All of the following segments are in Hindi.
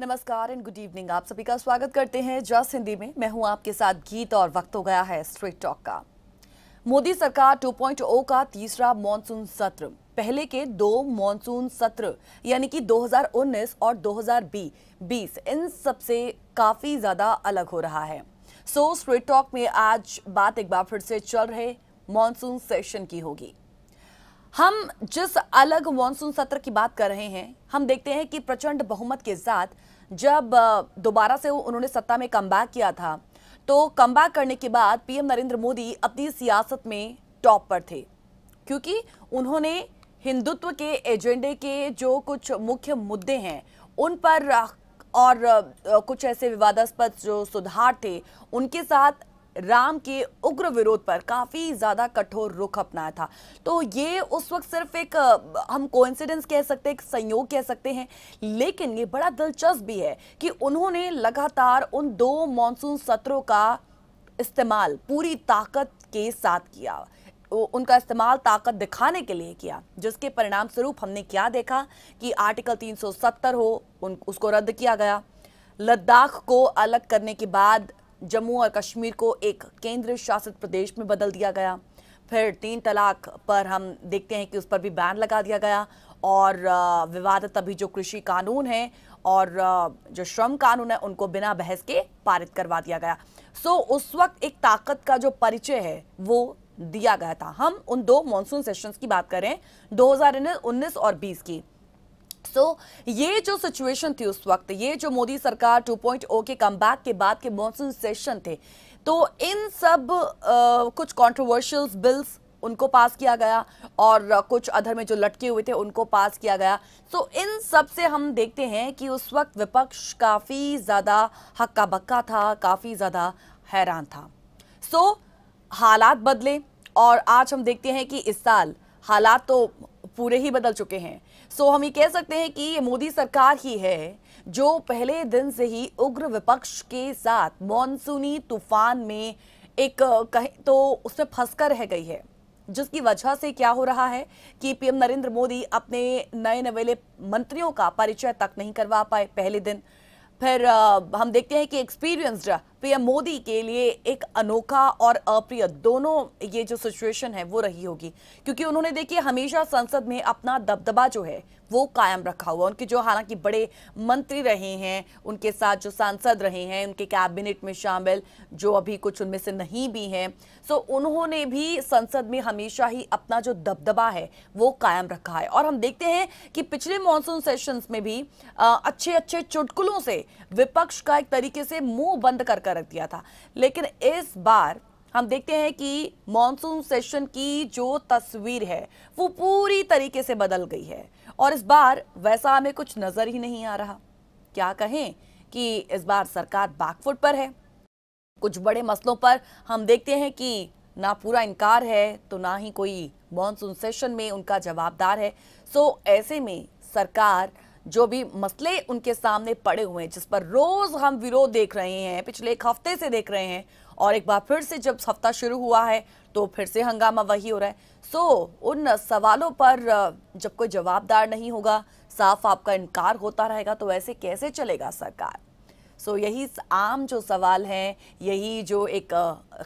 नमस्कार एंड गुड इवनिंग आप सभी का स्वागत करते हैं जस हिंदी में मैं हूं आपके साथ गीत और वक्त हो गया है स्ट्रीट टॉक का मोदी सरकार 2.0 का तीसरा मॉनसून सत्र पहले के दो मॉनसून सत्र यानी कि 2019 और 2020 इन सबसे काफ़ी ज़्यादा अलग हो रहा है सो स्ट्रीट टॉक में आज बात एक बार फिर से चल रहे मॉनसून सेशन की होगी हम जिस अलग मॉनसून सत्र की बात कर रहे हैं हम देखते हैं कि प्रचंड बहुमत के साथ जब दोबारा से उन्होंने सत्ता में कम किया था तो कम करने के बाद पीएम नरेंद्र मोदी अपनी सियासत में टॉप पर थे क्योंकि उन्होंने हिंदुत्व के एजेंडे के जो कुछ मुख्य मुद्दे हैं उन पर और कुछ ऐसे विवादास्पद जो सुधार थे उनके साथ राम के उग्र विरोध पर काफ़ी ज़्यादा कठोर रुख अपनाया था तो ये उस वक्त सिर्फ एक हम कोइंसिडेंस कह सकते हैं एक संयोग कह सकते हैं लेकिन ये बड़ा दिलचस्प भी है कि उन्होंने लगातार उन दो मानसून सत्रों का इस्तेमाल पूरी ताकत के साथ किया उनका इस्तेमाल ताकत दिखाने के लिए किया जिसके परिणाम स्वरूप हमने क्या देखा कि आर्टिकल 370 हो उन उसको रद्द किया गया लद्दाख को अलग करने के बाद जम्मू और कश्मीर को एक केंद्र शासित प्रदेश में बदल दिया गया फिर तीन तलाक पर हम देखते हैं कि उस पर भी बैन लगा दिया गया और विवादित अभी जो कृषि कानून है और जो श्रम कानून है उनको बिना बहस के पारित करवा दिया गया सो उस वक्त एक ताकत का जो परिचय है वो दिया गया था हम उन दो मानसून सेशंस की बात करें दो उन्नीस और 20 की सो so, ये जो सिचुएशन थी उस वक्त ये जो मोदी सरकार 2.0 के कम के बाद के मॉनसून सेशन थे तो इन सब आ, कुछ कॉन्ट्रोवर्शियल बिल्स उनको पास किया गया और कुछ अधर में जो लटके हुए थे उनको पास किया गया सो so, इन सब से हम देखते हैं कि उस वक्त विपक्ष काफ़ी ज़्यादा हक्का बक्का था काफ़ी ज़्यादा हैरान था सो so, हालात बदले और आज हम देखते हैं कि इस साल हालात तो पूरे ही बदल चुके हैं सो हम ये कह सकते हैं कि ये मोदी सरकार ही है जो पहले दिन से ही उग्र विपक्ष के साथ मानसूनी तूफान में एक कहें तो उसमें फंसकर रह गई है जिसकी वजह से क्या हो रहा है कि पीएम नरेंद्र मोदी अपने नए नवेले मंत्रियों का परिचय तक नहीं करवा पाए पहले दिन फिर हम देखते हैं कि एक्सपीरियंस्ड पीएम मोदी के लिए एक अनोखा और अप्रिय दोनों ये जो सिचुएशन है वो रही होगी क्योंकि उन्होंने देखिए हमेशा संसद में अपना दबदबा जो है वो कायम रखा हुआ उनके जो हालांकि बड़े मंत्री रहे हैं उनके साथ जो सांसद रहे हैं उनके कैबिनेट में शामिल जो अभी कुछ उनमें से नहीं भी हैं सो उन्होंने भी संसद में हमेशा ही अपना जो दबदबा है वो कायम रखा है और हम देखते हैं कि पिछले मानसून सेशंस में भी आ, अच्छे अच्छे चुटकुलों से विपक्ष का एक तरीके से मुंह बंद कर कर रख दिया था लेकिन इस बार हम देखते हैं कि मानसून सेशन की जो तस्वीर है वो पूरी तरीके से बदल गई है और इस बार वैसा हमें कुछ नज़र ही नहीं आ रहा क्या कहें कि इस बार सरकार बैकफुट पर है कुछ बड़े मसलों पर हम देखते हैं कि ना पूरा इनकार है तो ना ही कोई मानसून सेशन में उनका जवाबदार है सो ऐसे में सरकार जो भी मसले उनके सामने पड़े हुए हैं जिस पर रोज़ हम विरोध देख रहे हैं पिछले एक हफ्ते से देख रहे हैं और एक बार फिर से जब हफ्ता शुरू हुआ है तो फिर से हंगामा वही हो रहा है सो so, उन सवालों पर जब कोई जवाबदार नहीं होगा साफ आपका इनकार होता रहेगा तो ऐसे कैसे चलेगा सरकार सो so, यही आम जो सवाल है यही जो एक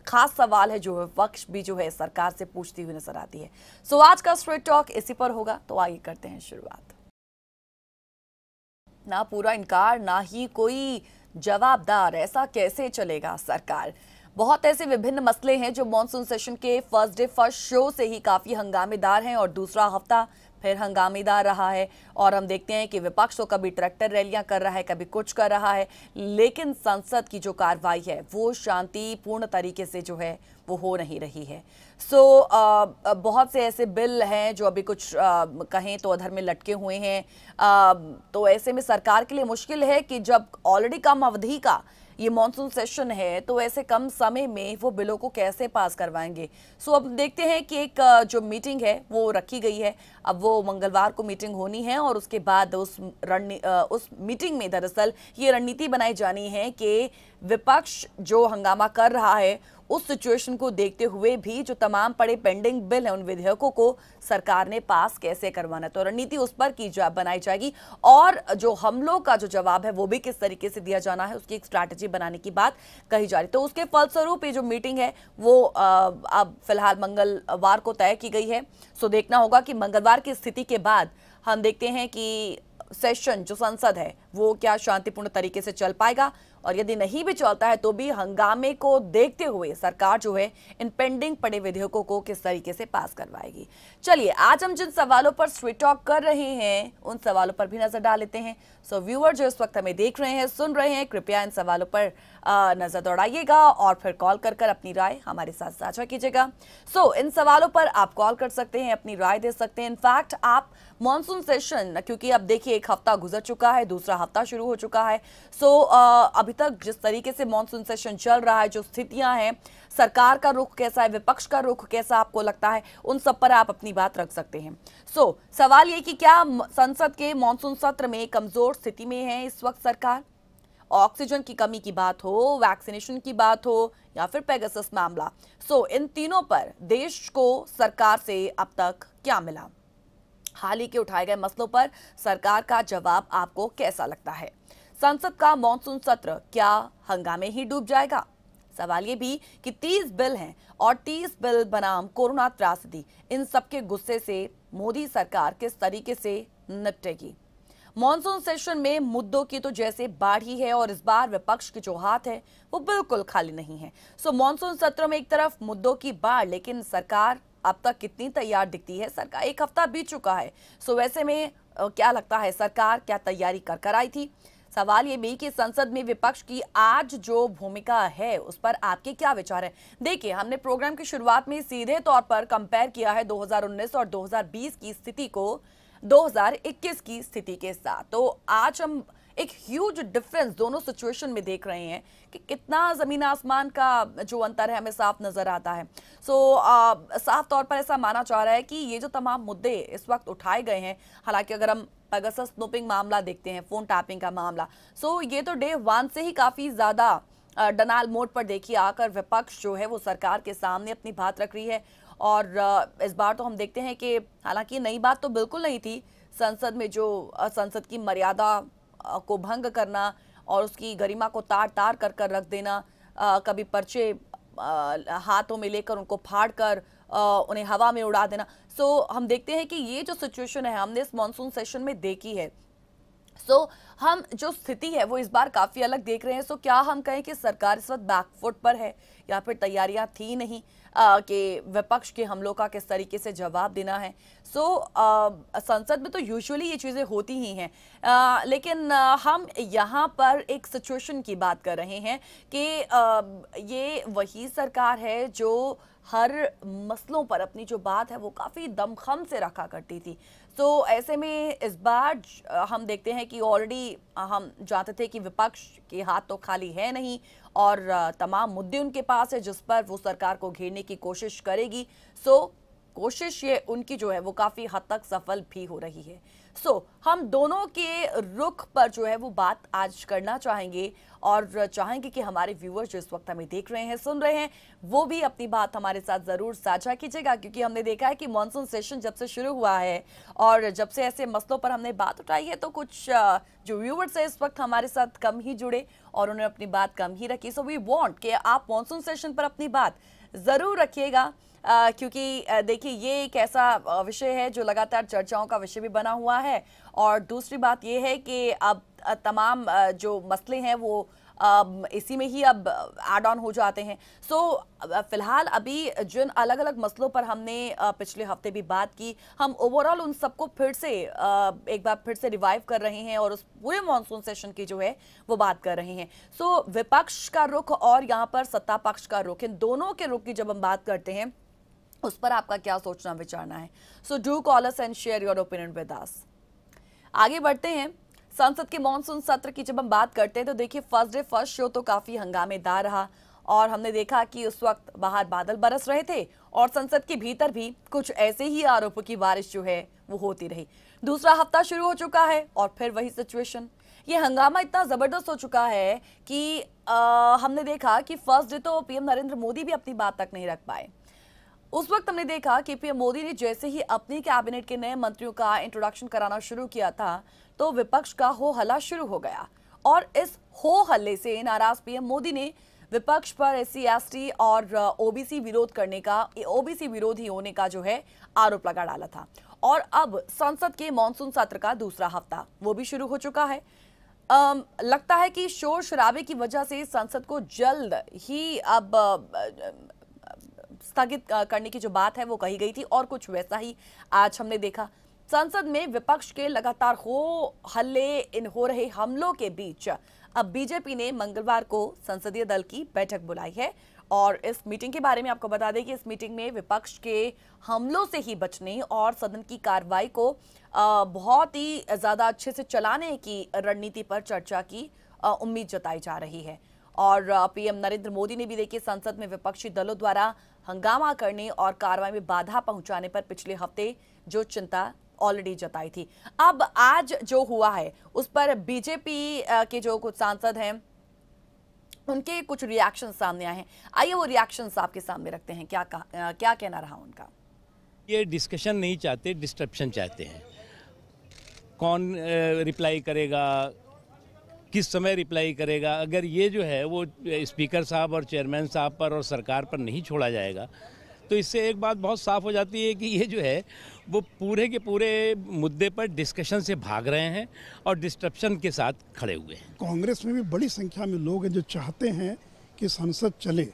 ख़ास सवाल है जो विपक्ष भी जो है सरकार से पूछती हुई नजर आती है सो so, आज का स्ट्रेट टॉक इसी पर होगा तो आगे करते हैं शुरुआत ना पूरा इनकार ना ही कोई जवाबदार ऐसा कैसे चलेगा सरकार बहुत ऐसे विभिन्न मसले हैं जो मानसून सेशन के फर्स्ट डे फर्स्ट शो से ही काफ़ी हंगामेदार हैं और दूसरा हफ्ता फिर हंगामेदार रहा है और हम देखते हैं कि विपक्ष तो कभी ट्रैक्टर रैलियां कर रहा है कभी कुछ कर रहा है लेकिन संसद की जो कार्रवाई है वो शांतिपूर्ण तरीके से जो है वो हो नहीं रही है सो so, बहुत से ऐसे बिल हैं जो अभी कुछ आ, कहें तो अधर में लटके हुए हैं आ, तो ऐसे में सरकार के लिए मुश्किल है कि जब ऑलरेडी कम अवधि का ये मानसून सेशन है तो ऐसे कम समय में वो बिलों को कैसे पास करवाएंगे सो अब देखते हैं कि एक जो मीटिंग है वो रखी गई है अब वो मंगलवार को मीटिंग होनी है और उसके बाद उस रणनी उस मीटिंग में दरअसल ये रणनीति बनाई जानी है कि विपक्ष जो हंगामा कर रहा है उस सिचुएशन को देखते हुए भी जो तमाम पड़े पेंडिंग बिल हैं उन विधेयकों को सरकार ने पास कैसे करवाना तो रणनीति उस पर की जा बनाई जाएगी और जो हमलों का जो जवाब है वो भी किस तरीके से दिया जाना है उसकी एक स्ट्रैटेजी बनाने की बात कही जा रही तो उसके फलस्वरूप ये जो मीटिंग है वो अब फिलहाल मंगलवार को तय की गई है सो देखना होगा कि मंगलवार की स्थिति के बाद हम देखते हैं कि सेशन जो संसद है वो क्या शांतिपूर्ण तरीके से चल पाएगा और यदि नहीं भी चलता है तो भी हंगामे को देखते हुए सरकार जो है इन पेंडिंग पड़े विधेयकों को किस तरीके से पास करवाएगी चलिए आज हम जिन सवालों पर स्वीटॉक कर रहे हैं उन सवालों पर भी नजर डाल लेते हैं सो व्यूअर जो इस वक्त हमें देख रहे हैं सुन रहे हैं कृपया इन सवालों पर नजर दौड़ाइएगा और फिर कॉल कर कर अपनी राय हमारे साथ साझा कीजिएगा सो इन सवालों पर आप कॉल कर सकते हैं अपनी राय दे सकते हैं इनफैक्ट आप मानसून सेशन क्योंकि अब देखिए एक हफ्ता गुजर चुका है दूसरा हफ्ता शुरू हो चुका है सो अभी अभी तक जिस तरीके से मॉनसून सेशन चल रहा है जो स्थितियां हैं सरकार का रुख कैसा है विपक्ष का रुख कैसा आपको लगता है उन सब पर आप अपनी बात रख सकते हैं सो so, सवाल ये कि क्या संसद के मानसून सत्र में कमजोर स्थिति में है इस वक्त सरकार ऑक्सीजन की कमी की बात हो वैक्सीनेशन की बात हो या फिर पेगसस मामला सो so, इन तीनों पर देश को सरकार से अब तक क्या मिला हाल ही के उठाए गए मसलों पर सरकार का जवाब आपको कैसा लगता है संसद का मानसून सत्र क्या हंगामे ही डूब जाएगा सवाल ये भी कि 30 बिल हैं और 30 बिल बनाम कोरोना त्रासदी इन सबके गुस्से से मोदी सरकार किस तरीके से निपटेगी मानसून सेशन में मुद्दों की तो जैसे बाढ़ ही है और इस बार विपक्ष की जो हाथ है वो बिल्कुल खाली नहीं है सो मानसून सत्र में एक तरफ मुद्दों की बाढ़ लेकिन सरकार अब तक कितनी तैयार दिखती है सरकार एक हफ्ता बीत चुका है सो वैसे में क्या लगता है सरकार क्या तैयारी कर कर आई थी सवाल ये भी कि संसद में विपक्ष की आज जो भूमिका है उस पर आपके क्या विचार है देखिए हमने प्रोग्राम की शुरुआत में सीधे तौर पर कंपेयर किया है 2019 और 2020 की स्थिति को 2021 की स्थिति के साथ तो आज हम एक ह्यूज डिफरेंस दोनों सिचुएशन में देख रहे हैं कि कितना ज़मीन आसमान का जो अंतर है हमें साफ नज़र आता है सो so, साफ तौर पर ऐसा माना जा रहा है कि ये जो तमाम मुद्दे इस वक्त उठाए गए हैं हालांकि अगर हम पगस स्नूपिंग मामला देखते हैं फोन टैपिंग का मामला सो so, ये तो डे वन से ही काफी ज्यादा डनाल मोड पर देखिए आकर विपक्ष जो है वो सरकार के सामने अपनी बात रख रही है और इस बार तो हम देखते हैं कि हालांकि नई बात तो बिल्कुल नहीं थी संसद में जो संसद की मर्यादा को भंग करना और उसकी गरिमा को तार तार कर कर रख देना कभी पर्चे हाथों में लेकर उनको फाड़ कर उन्हें हवा में उड़ा देना सो so, हम देखते हैं कि ये जो सिचुएशन है हमने इस मानसून सेशन में देखी है सो so, हम जो स्थिति है वो इस बार काफ़ी अलग देख रहे हैं सो so, क्या हम कहें कि सरकार इस वक्त बैकफुट पर है या फिर तैयारियां थी नहीं कि विपक्ष के हमलों का किस तरीके से जवाब देना है सो so, संसद में तो यूजुअली ये चीज़ें होती ही हैं लेकिन हम यहाँ पर एक सिचुएशन की बात कर रहे हैं कि ये वही सरकार है जो हर मसलों पर अपनी जो बात है वो काफ़ी दमखम से रखा करती थी तो ऐसे में इस बार हम देखते हैं कि ऑलरेडी हम जानते थे कि विपक्ष के हाथ तो खाली है नहीं और तमाम मुद्दे उनके पास है जिस पर वो सरकार को घेरने की कोशिश करेगी सो कोशिश ये उनकी जो है वो काफ़ी हद तक सफल भी हो रही है सो so, हम दोनों के रुख पर जो है वो बात आज करना चाहेंगे और चाहेंगे कि हमारे व्यूअर्स जो इस वक्त हमें देख रहे हैं सुन रहे हैं वो भी अपनी बात हमारे साथ ज़रूर साझा कीजिएगा क्योंकि हमने देखा है कि मानसून सेशन जब से शुरू हुआ है और जब से ऐसे मसलों पर हमने बात उठाई है तो कुछ जो व्यूअर्स हैं इस वक्त हमारे साथ कम ही जुड़े और उन्होंने अपनी बात कम ही रखी सो वी वॉन्ट कि आप मानसून सेशन पर अपनी बात ज़रूर रखिएगा क्योंकि देखिए ये एक ऐसा विषय है जो लगातार चर्चाओं का विषय भी बना हुआ है और दूसरी बात ये है कि अब तमाम जो मसले हैं वो इसी में ही अब एड ऑन हो जाते हैं सो so, फिलहाल अभी जिन अलग अलग मसलों पर हमने पिछले हफ्ते भी बात की हम ओवरऑल उन सबको फिर से एक बार फिर से रिवाइव कर रहे हैं और उस पूरे मानसून सेशन की जो है वो बात कर रहे हैं सो so, विपक्ष का रुख और यहाँ पर सत्ता पक्ष का रुख इन दोनों के रुख की जब हम बात करते हैं उस पर आपका क्या सोचना विचारना है so do callers and share your opinion with us आगे बढ़ते हैं संसद के मानसून सत्र की जब हम बात करते हैं तो देखिए फर्स्ट डे फर्स्ट शो तो काफी हंगामेदार रहा और हमने देखा कि उस वक्त बाहर बादल बरस रहे थे और संसद के भीतर भी कुछ ऐसे ही आरोपों की बारिश जो है वो होती रही दूसरा हफ्ता शुरू हो चुका है और फिर वही सिचुएशन ये हंगामा इतना ज़बरदस्त हो चुका है कि आ, हमने देखा कि फर्स्ट डे तो पीएम नरेंद्र मोदी भी अपनी बात तक नहीं रख पाए उस वक्त हमने देखा कि पीएम मोदी ने जैसे ही अपनी कैबिनेट के नए मंत्रियों का इंट्रोडक्शन कराना शुरू किया था तो विपक्ष का हो हल्ला शुरू हो गया और इस हो हल्ले से नाराज पीएम मोदी ने विपक्ष पर एस सी और ओबीसी uh, विरोध करने का ओबीसी विरोधी होने का जो है आरोप लगा डाला था और अब संसद के मानसून सत्र का दूसरा हफ्ता वो भी शुरू हो चुका है लगता है कि शोर शराबे की वजह से संसद को जल्द ही अब uh, स्थगित करने की जो बात है वो कही गई थी और कुछ वैसा ही आज हमने देखा संसद में विपक्ष के लगातार हो हल्ले इन हो रहे हमलों के बीच अब बीजेपी ने मंगलवार को संसदीय दल की बैठक बुलाई है और इस मीटिंग के बारे में आपको बता दें कि इस मीटिंग में विपक्ष के हमलों से ही बचने और सदन की कार्रवाई को बहुत ही ज़्यादा अच्छे से चलाने की रणनीति पर चर्चा की उम्मीद जताई जा रही है और पीएम नरेंद्र मोदी ने भी देखिए संसद में विपक्षी दलों द्वारा हंगामा करने और कार्रवाई में बाधा पहुंचाने पर पिछले हफ्ते जो चिंता ऑलरेडी जताई थी अब आज जो हुआ है उस पर बीजेपी के जो कुछ सांसद हैं उनके कुछ रिएक्शन सामने आए हैं आइए वो रिएक्शन आपके सामने रखते हैं क्या कहा क्या कहना रहा उनका ये डिस्कशन नहीं चाहते डिस्ट्रप्शन चाहते हैं कौन रिप्लाई करेगा किस समय रिप्लाई करेगा अगर ये जो है वो स्पीकर साहब और चेयरमैन साहब पर और सरकार पर नहीं छोड़ा जाएगा तो इससे एक बात बहुत साफ हो जाती है कि ये जो है वो पूरे के पूरे मुद्दे पर डिस्कशन से भाग रहे हैं और डिस्ट्रप्शन के साथ खड़े हुए हैं कांग्रेस में भी बड़ी संख्या में लोग हैं जो चाहते हैं कि संसद चले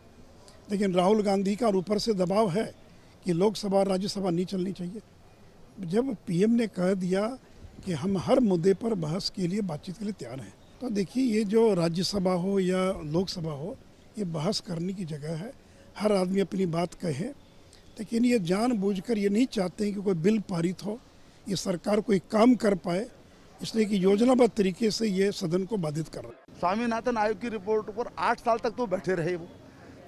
लेकिन राहुल गांधी का ऊपर से दबाव है कि लोकसभा और राज्यसभा नहीं चलनी चाहिए जब पीएम ने कह दिया कि हम हर मुद्दे पर बहस के लिए बातचीत के लिए तैयार हैं तो देखिए ये जो राज्यसभा हो या लोकसभा हो ये बहस करने की जगह है हर आदमी अपनी बात कहे लेकिन ये जानबूझकर ये नहीं चाहते हैं कि कोई बिल पारित हो ये सरकार कोई काम कर पाए इसलिए कि योजनाबद्ध तरीके से ये सदन को बाधित कर रहा है स्वामीनाथन आयोग की रिपोर्ट पर आठ साल तक तो बैठे रहे वो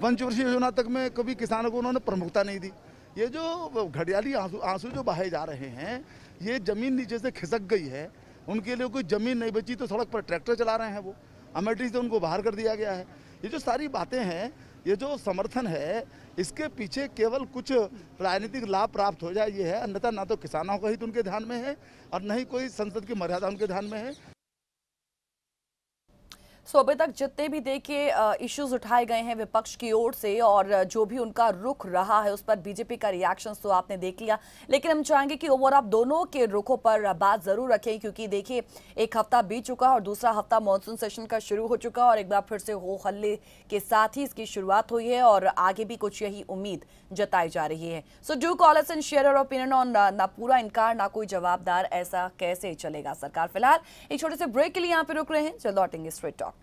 पंचवर्षीय योजना तक में कभी किसानों को उन्होंने प्रमुखता नहीं दी ये जो घड़ियाली आंसू आंसू जो बहाए जा रहे हैं ये जमीन नीचे से खिसक गई है उनके लिए कोई ज़मीन नहीं बची तो सड़क पर ट्रैक्टर चला रहे हैं वो अमेठी से उनको बाहर कर दिया गया है ये जो सारी बातें हैं ये जो समर्थन है इसके पीछे केवल कुछ राजनीतिक लाभ प्राप्त हो जाए ये है अन्यथा ना तो किसानों का हित तो उनके ध्यान में है और न ही कोई संसद की मर्यादा उनके ध्यान में है सो अभी तक जितने भी देखिए इश्यूज उठाए गए हैं विपक्ष की ओर से और जो भी उनका रुख रहा है उस पर बीजेपी का रिएक्शन तो आपने देख लिया लेकिन हम चाहेंगे कि ओवर आप दोनों के रुखों पर बात जरूर रखें क्योंकि देखिए एक हफ्ता बीत चुका और दूसरा हफ्ता मानसून सेशन का शुरू हो चुका और एक बार फिर से हो हल्ले के साथ ही इसकी शुरुआत हुई है और आगे भी कुछ यही उम्मीद जताई जा रही है so do callers and share और ओपिनियन ऑन ना पूरा इनकार ना कोई जवाबदार ऐसा कैसे चलेगा सरकार फिलहाल एक छोटे से ब्रेक के लिए यहाँ पे रुक रहे हैं जल्द लौटेंगे straight talk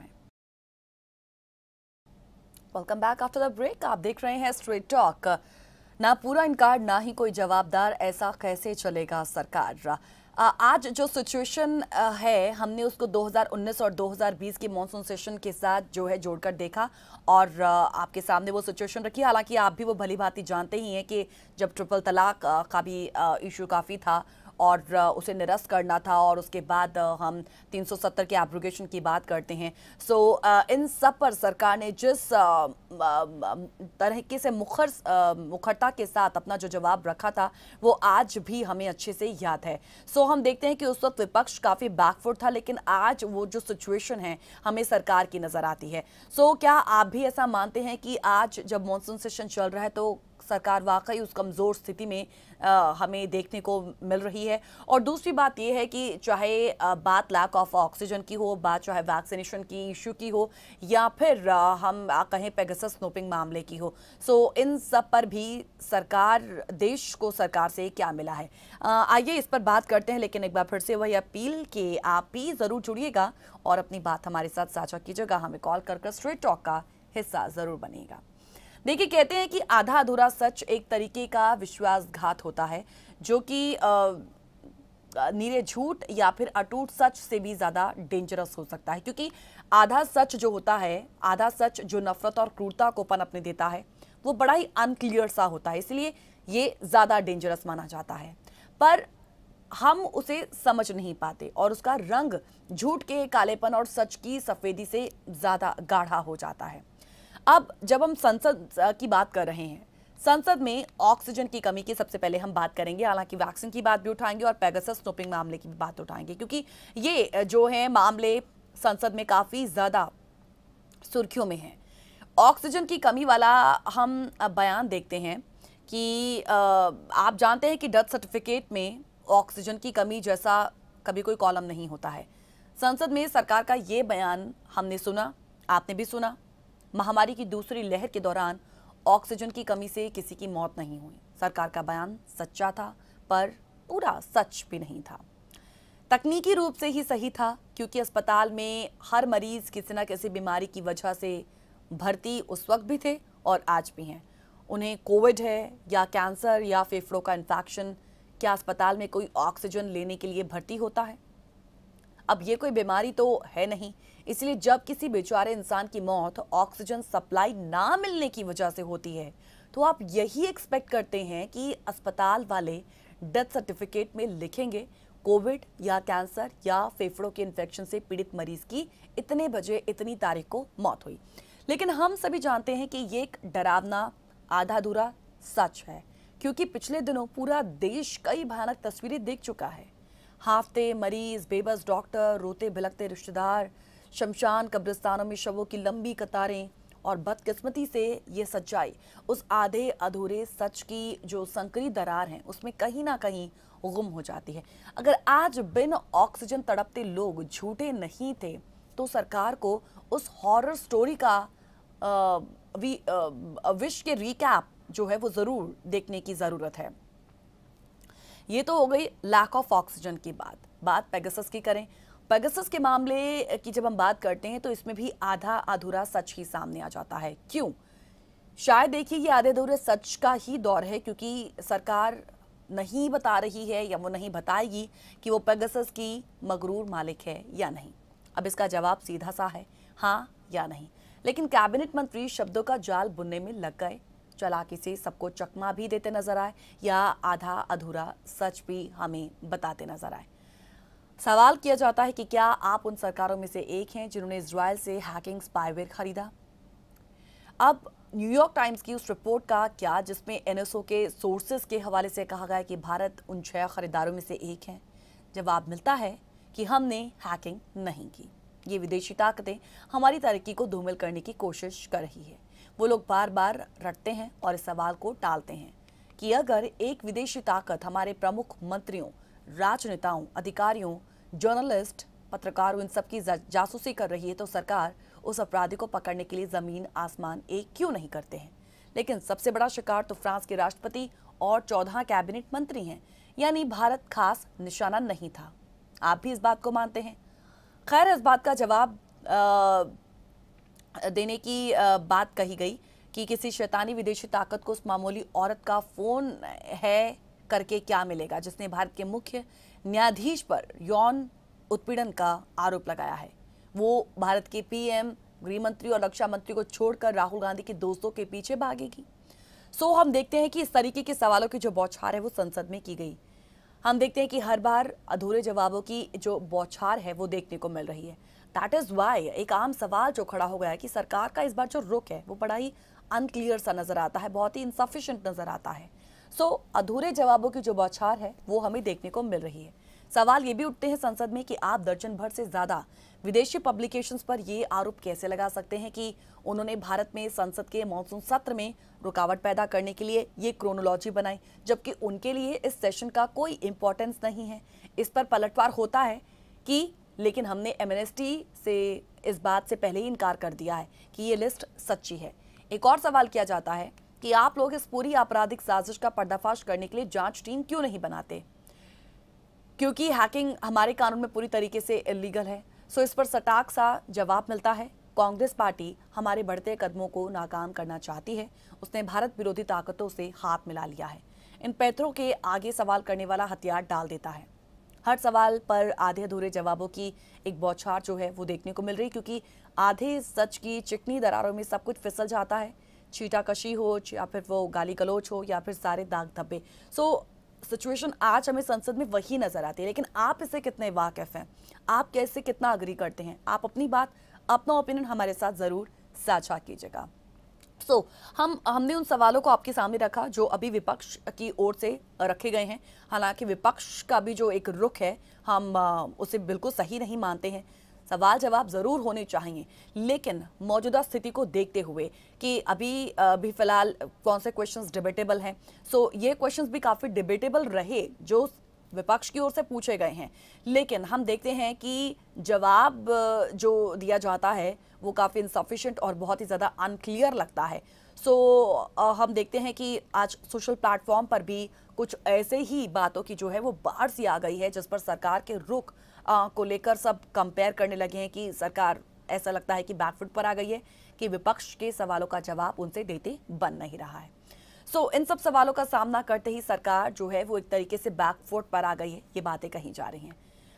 welcome back after the break आप देख रहे हैं स्ट्रेट टॉक ना पूरा इनकार ना ही कोई जवाबदार ऐसा कैसे चलेगा सरकार आज जो सिचुएशन है हमने उसको 2019 और 2020 के मॉनसून सेशन के साथ जो है जोड़कर देखा और आपके सामने वो सिचुएशन रखी हालांकि आप भी वो भली भांति जानते ही हैं कि जब ट्रिपल तलाक का भी इशू काफ़ी था और उसे निरस्त करना था और उसके बाद हम 370 के एब्रोगेशन की बात करते हैं सो इन सब पर सरकार ने जिस तरीके से मुखर मुखरता के साथ अपना जो जवाब रखा था वो आज भी हमें अच्छे से याद है सो हम देखते हैं कि उस वक्त विपक्ष काफ़ी बैकफुट था लेकिन आज वो जो सिचुएशन है हमें सरकार की नज़र आती है सो क्या आप भी ऐसा मानते हैं कि आज जब मानसून सेशन चल रहा है तो सरकार वाकई उस कमज़ोर स्थिति में आ, हमें देखने को मिल रही है और दूसरी बात यह है कि चाहे बात लैक ऑफ ऑक्सीजन की हो बात चाहे वैक्सीनेशन की इशू की हो या फिर आ, हम कहें पेगस स्नोपिंग मामले की हो सो इन सब पर भी सरकार देश को सरकार से क्या मिला है आइए इस पर बात करते हैं लेकिन एक बार फिर से वही अपील कि आप भी ज़रूर जुड़िएगा और अपनी बात हमारे साथ साझा कीजिएगा हमें कॉल कर कर स्ट्रेट टॉक का हिस्सा ज़रूर बनेगा देखिए कहते हैं कि आधा अधूरा सच एक तरीके का विश्वासघात होता है जो कि नीरे झूठ या फिर अटूट सच से भी ज़्यादा डेंजरस हो सकता है क्योंकि आधा सच जो होता है आधा सच जो नफरत और क्रूरता को अपने देता है वो बड़ा ही अनक्लियर सा होता है इसलिए ये ज़्यादा डेंजरस माना जाता है पर हम उसे समझ नहीं पाते और उसका रंग झूठ के कालेपन और सच की सफ़ेदी से ज़्यादा गाढ़ा हो जाता है अब जब हम संसद की बात कर रहे हैं संसद में ऑक्सीजन की कमी की सबसे पहले हम बात करेंगे हालांकि वैक्सीन की बात भी उठाएंगे और पैगस स्नोपिंग मामले की भी बात उठाएंगे क्योंकि ये जो है मामले संसद में काफ़ी ज़्यादा सुर्खियों में है ऑक्सीजन की कमी वाला हम बयान देखते हैं कि आप जानते हैं कि डेथ सर्टिफिकेट में ऑक्सीजन की कमी जैसा कभी कोई कॉलम नहीं होता है संसद में सरकार का ये बयान हमने सुना आपने भी सुना महामारी की दूसरी लहर के दौरान ऑक्सीजन की कमी से किसी की मौत नहीं हुई सरकार का बयान सच्चा था पर पूरा सच भी नहीं था तकनीकी रूप से ही सही था क्योंकि अस्पताल में हर मरीज किसी न किसी बीमारी की वजह से भर्ती उस वक्त भी थे और आज भी हैं उन्हें कोविड है या कैंसर या फेफड़ों का इन्फेक्शन क्या अस्पताल में कोई ऑक्सीजन लेने के लिए भर्ती होता है अब ये कोई बीमारी तो है नहीं इसलिए जब किसी बेचारे इंसान की मौत ऑक्सीजन सप्लाई ना मिलने की वजह से होती है तो आप यही एक्सपेक्ट करते हैं कि अस्पताल वाले डेथ सर्टिफिकेट में लिखेंगे कोविड या कैंसर या फेफड़ों के इन्फेक्शन से पीड़ित मरीज की इतने बजे इतनी तारीख को मौत हुई लेकिन हम सभी जानते हैं कि ये एक डरावना आधा अधूरा सच है क्योंकि पिछले दिनों पूरा देश कई भयानक तस्वीरें देख चुका है हाफते मरीज बेबस डॉक्टर रोते भिलकते रिश्तेदार शमशान कब्रिस्तानों में शवों की लंबी कतारें और बदकिस्मती से ये सच्चाई उस आधे अधूरे सच की जो संकरी दरार है उसमें कहीं ना कहीं गुम हो जाती है अगर आज बिन ऑक्सीजन तड़पते लोग झूठे नहीं थे तो सरकार को उस हॉरर स्टोरी का विश के रिकैप जो है वो ज़रूर देखने की ज़रूरत है ये तो हो गई लैक ऑफ ऑक्सीजन की बात बात पेगसस की करें पेगसस के मामले की जब हम बात करते हैं तो इसमें भी आधा अधूरा सच ही सामने आ जाता है क्यों शायद देखिए ये आधे अधूरे सच का ही दौर है क्योंकि सरकार नहीं बता रही है या वो नहीं बताएगी कि वो पेगसस की मगरूर मालिक है या नहीं अब इसका जवाब सीधा सा है हाँ या नहीं लेकिन कैबिनेट मंत्री शब्दों का जाल बुनने में लग गए चलाकी से सबको चकमा भी देते नजर आए या आधा अधूरा सच भी हमें बताते नजर आए सवाल किया जाता है कि क्या आप उन सरकारों में से एक हैं जिन्होंने इसराइल से हैकिंग स्पाइवेयर खरीदा अब न्यूयॉर्क टाइम्स की उस रिपोर्ट का क्या जिसमें एनएसओ के सोर्सेज के हवाले से कहा गया कि भारत उन छह खरीदारों में से एक है जवाब मिलता है कि हमने हैकिंग नहीं की ये विदेशी ताकतें हमारी तरक्की को धूमिल करने की कोशिश कर रही है वो लोग बार बार रटते हैं और इस सवाल को टालते हैं कि अगर एक विदेशी ताकत हमारे प्रमुख मंत्रियों राजनेताओं अधिकारियों जर्नलिस्ट पत्रकारों इन सबकी जासूसी कर रही है तो सरकार उस अपराधी को पकड़ने के लिए जमीन आसमान एक क्यों नहीं करते हैं लेकिन सबसे बड़ा शिकार तो फ्रांस के राष्ट्रपति और चौदह कैबिनेट मंत्री हैं यानी भारत खास निशाना नहीं था आप भी इस बात को मानते हैं खैर इस बात का जवाब देने की आ, बात कही गई कि किसी शैतानी विदेशी ताकत को उस मामूली औरत का फ़ोन है करके क्या मिलेगा जिसने भारत के मुख्य न्यायाधीश पर यौन उत्पीड़न का आरोप लगाया है वो भारत के पीएम गृह मंत्री और रक्षा मंत्री को छोड़कर राहुल गांधी के दोस्तों के पीछे भागेगी सो हम देखते हैं कि इस तरीके के सवालों की जो बौछार है वो संसद में की गई हम देखते हैं कि हर बार अधूरे जवाबों की जो बौछार है वो देखने को मिल रही है दैट इज़ वाई एक आम सवाल जो खड़ा हो गया है कि सरकार का इस बार जो रुख है वो बड़ा ही अनक्लियर सा नज़र आता है बहुत ही इनसफिशेंट नज़र आता है सो so, अधूरे जवाबों की जो बौछार है वो हमें देखने को मिल रही है सवाल ये भी उठते हैं संसद में कि आप दर्जन भर से ज़्यादा विदेशी पब्लिकेशंस पर ये आरोप कैसे लगा सकते हैं कि उन्होंने भारत में संसद के मानसून सत्र में रुकावट पैदा करने के लिए ये क्रोनोलॉजी बनाई जबकि उनके लिए इस सेशन का कोई इम्पोर्टेंस नहीं है इस पर पलटवार होता है कि लेकिन हमने एम से इस बात से पहले ही इनकार कर दिया है कि ये लिस्ट सच्ची है एक और सवाल किया जाता है कि आप लोग इस पूरी आपराधिक साजिश का पर्दाफाश करने के लिए जांच टीम क्यों नहीं बनाते क्योंकि हैकिंग हमारे कानून में पूरी तरीके से इलीगल है सो इस पर सटाक सा जवाब मिलता है कांग्रेस पार्टी हमारे बढ़ते कदमों को नाकाम करना चाहती है उसने भारत विरोधी ताकतों से हाथ मिला लिया है इन पैथरों के आगे सवाल करने वाला हथियार डाल देता है हर सवाल पर आधे अधूरे जवाबों की एक बौछार जो है वो देखने को मिल रही क्योंकि आधे सच की चिकनी दरारों में सब कुछ फिसल जाता है छीटा कशी हो या फिर वो गाली गलोच हो या फिर सारे दाग धब्बे सो सिचुएशन आज हमें संसद में वही नज़र आती है लेकिन आप इससे कितने वाकिफ हैं आप कैसे कितना अग्री करते हैं आप अपनी बात अपना ओपिनियन हमारे साथ ज़रूर साझा कीजिएगा सो so, हम हमने उन सवालों को आपके सामने रखा जो अभी विपक्ष की ओर से रखे गए हैं हालांकि विपक्ष का भी जो एक रुख है हम उसे बिल्कुल सही नहीं मानते हैं सवाल जवाब ज़रूर होने चाहिए लेकिन मौजूदा स्थिति को देखते हुए कि अभी भी फिलहाल कौन से क्वेश्चंस डिबेटेबल हैं सो ये क्वेश्चंस भी काफ़ी डिबेटेबल रहे जो विपक्ष की ओर से पूछे गए हैं लेकिन हम देखते हैं कि जवाब जो दिया जाता है वो काफ़ी इनसफिशेंट और बहुत ही ज़्यादा अनक्लियर लगता है सो so, हम देखते हैं कि आज सोशल प्लेटफॉर्म पर भी कुछ ऐसे ही बातों की जो है वो बाढ़ सी आ गई है जिस पर सरकार के रुख को लेकर सब कंपेयर करने लगे हैं कि सरकार ऐसा लगता है कि बैकफुट पर आ गई है कि विपक्ष के सवालों का जवाब उनसे देते बन नहीं रहा है सो so, इन सब सवालों का सामना करते ही सरकार जो है वो एक तरीके से बैकफुट पर आ गई है ये बातें कही जा रही हैं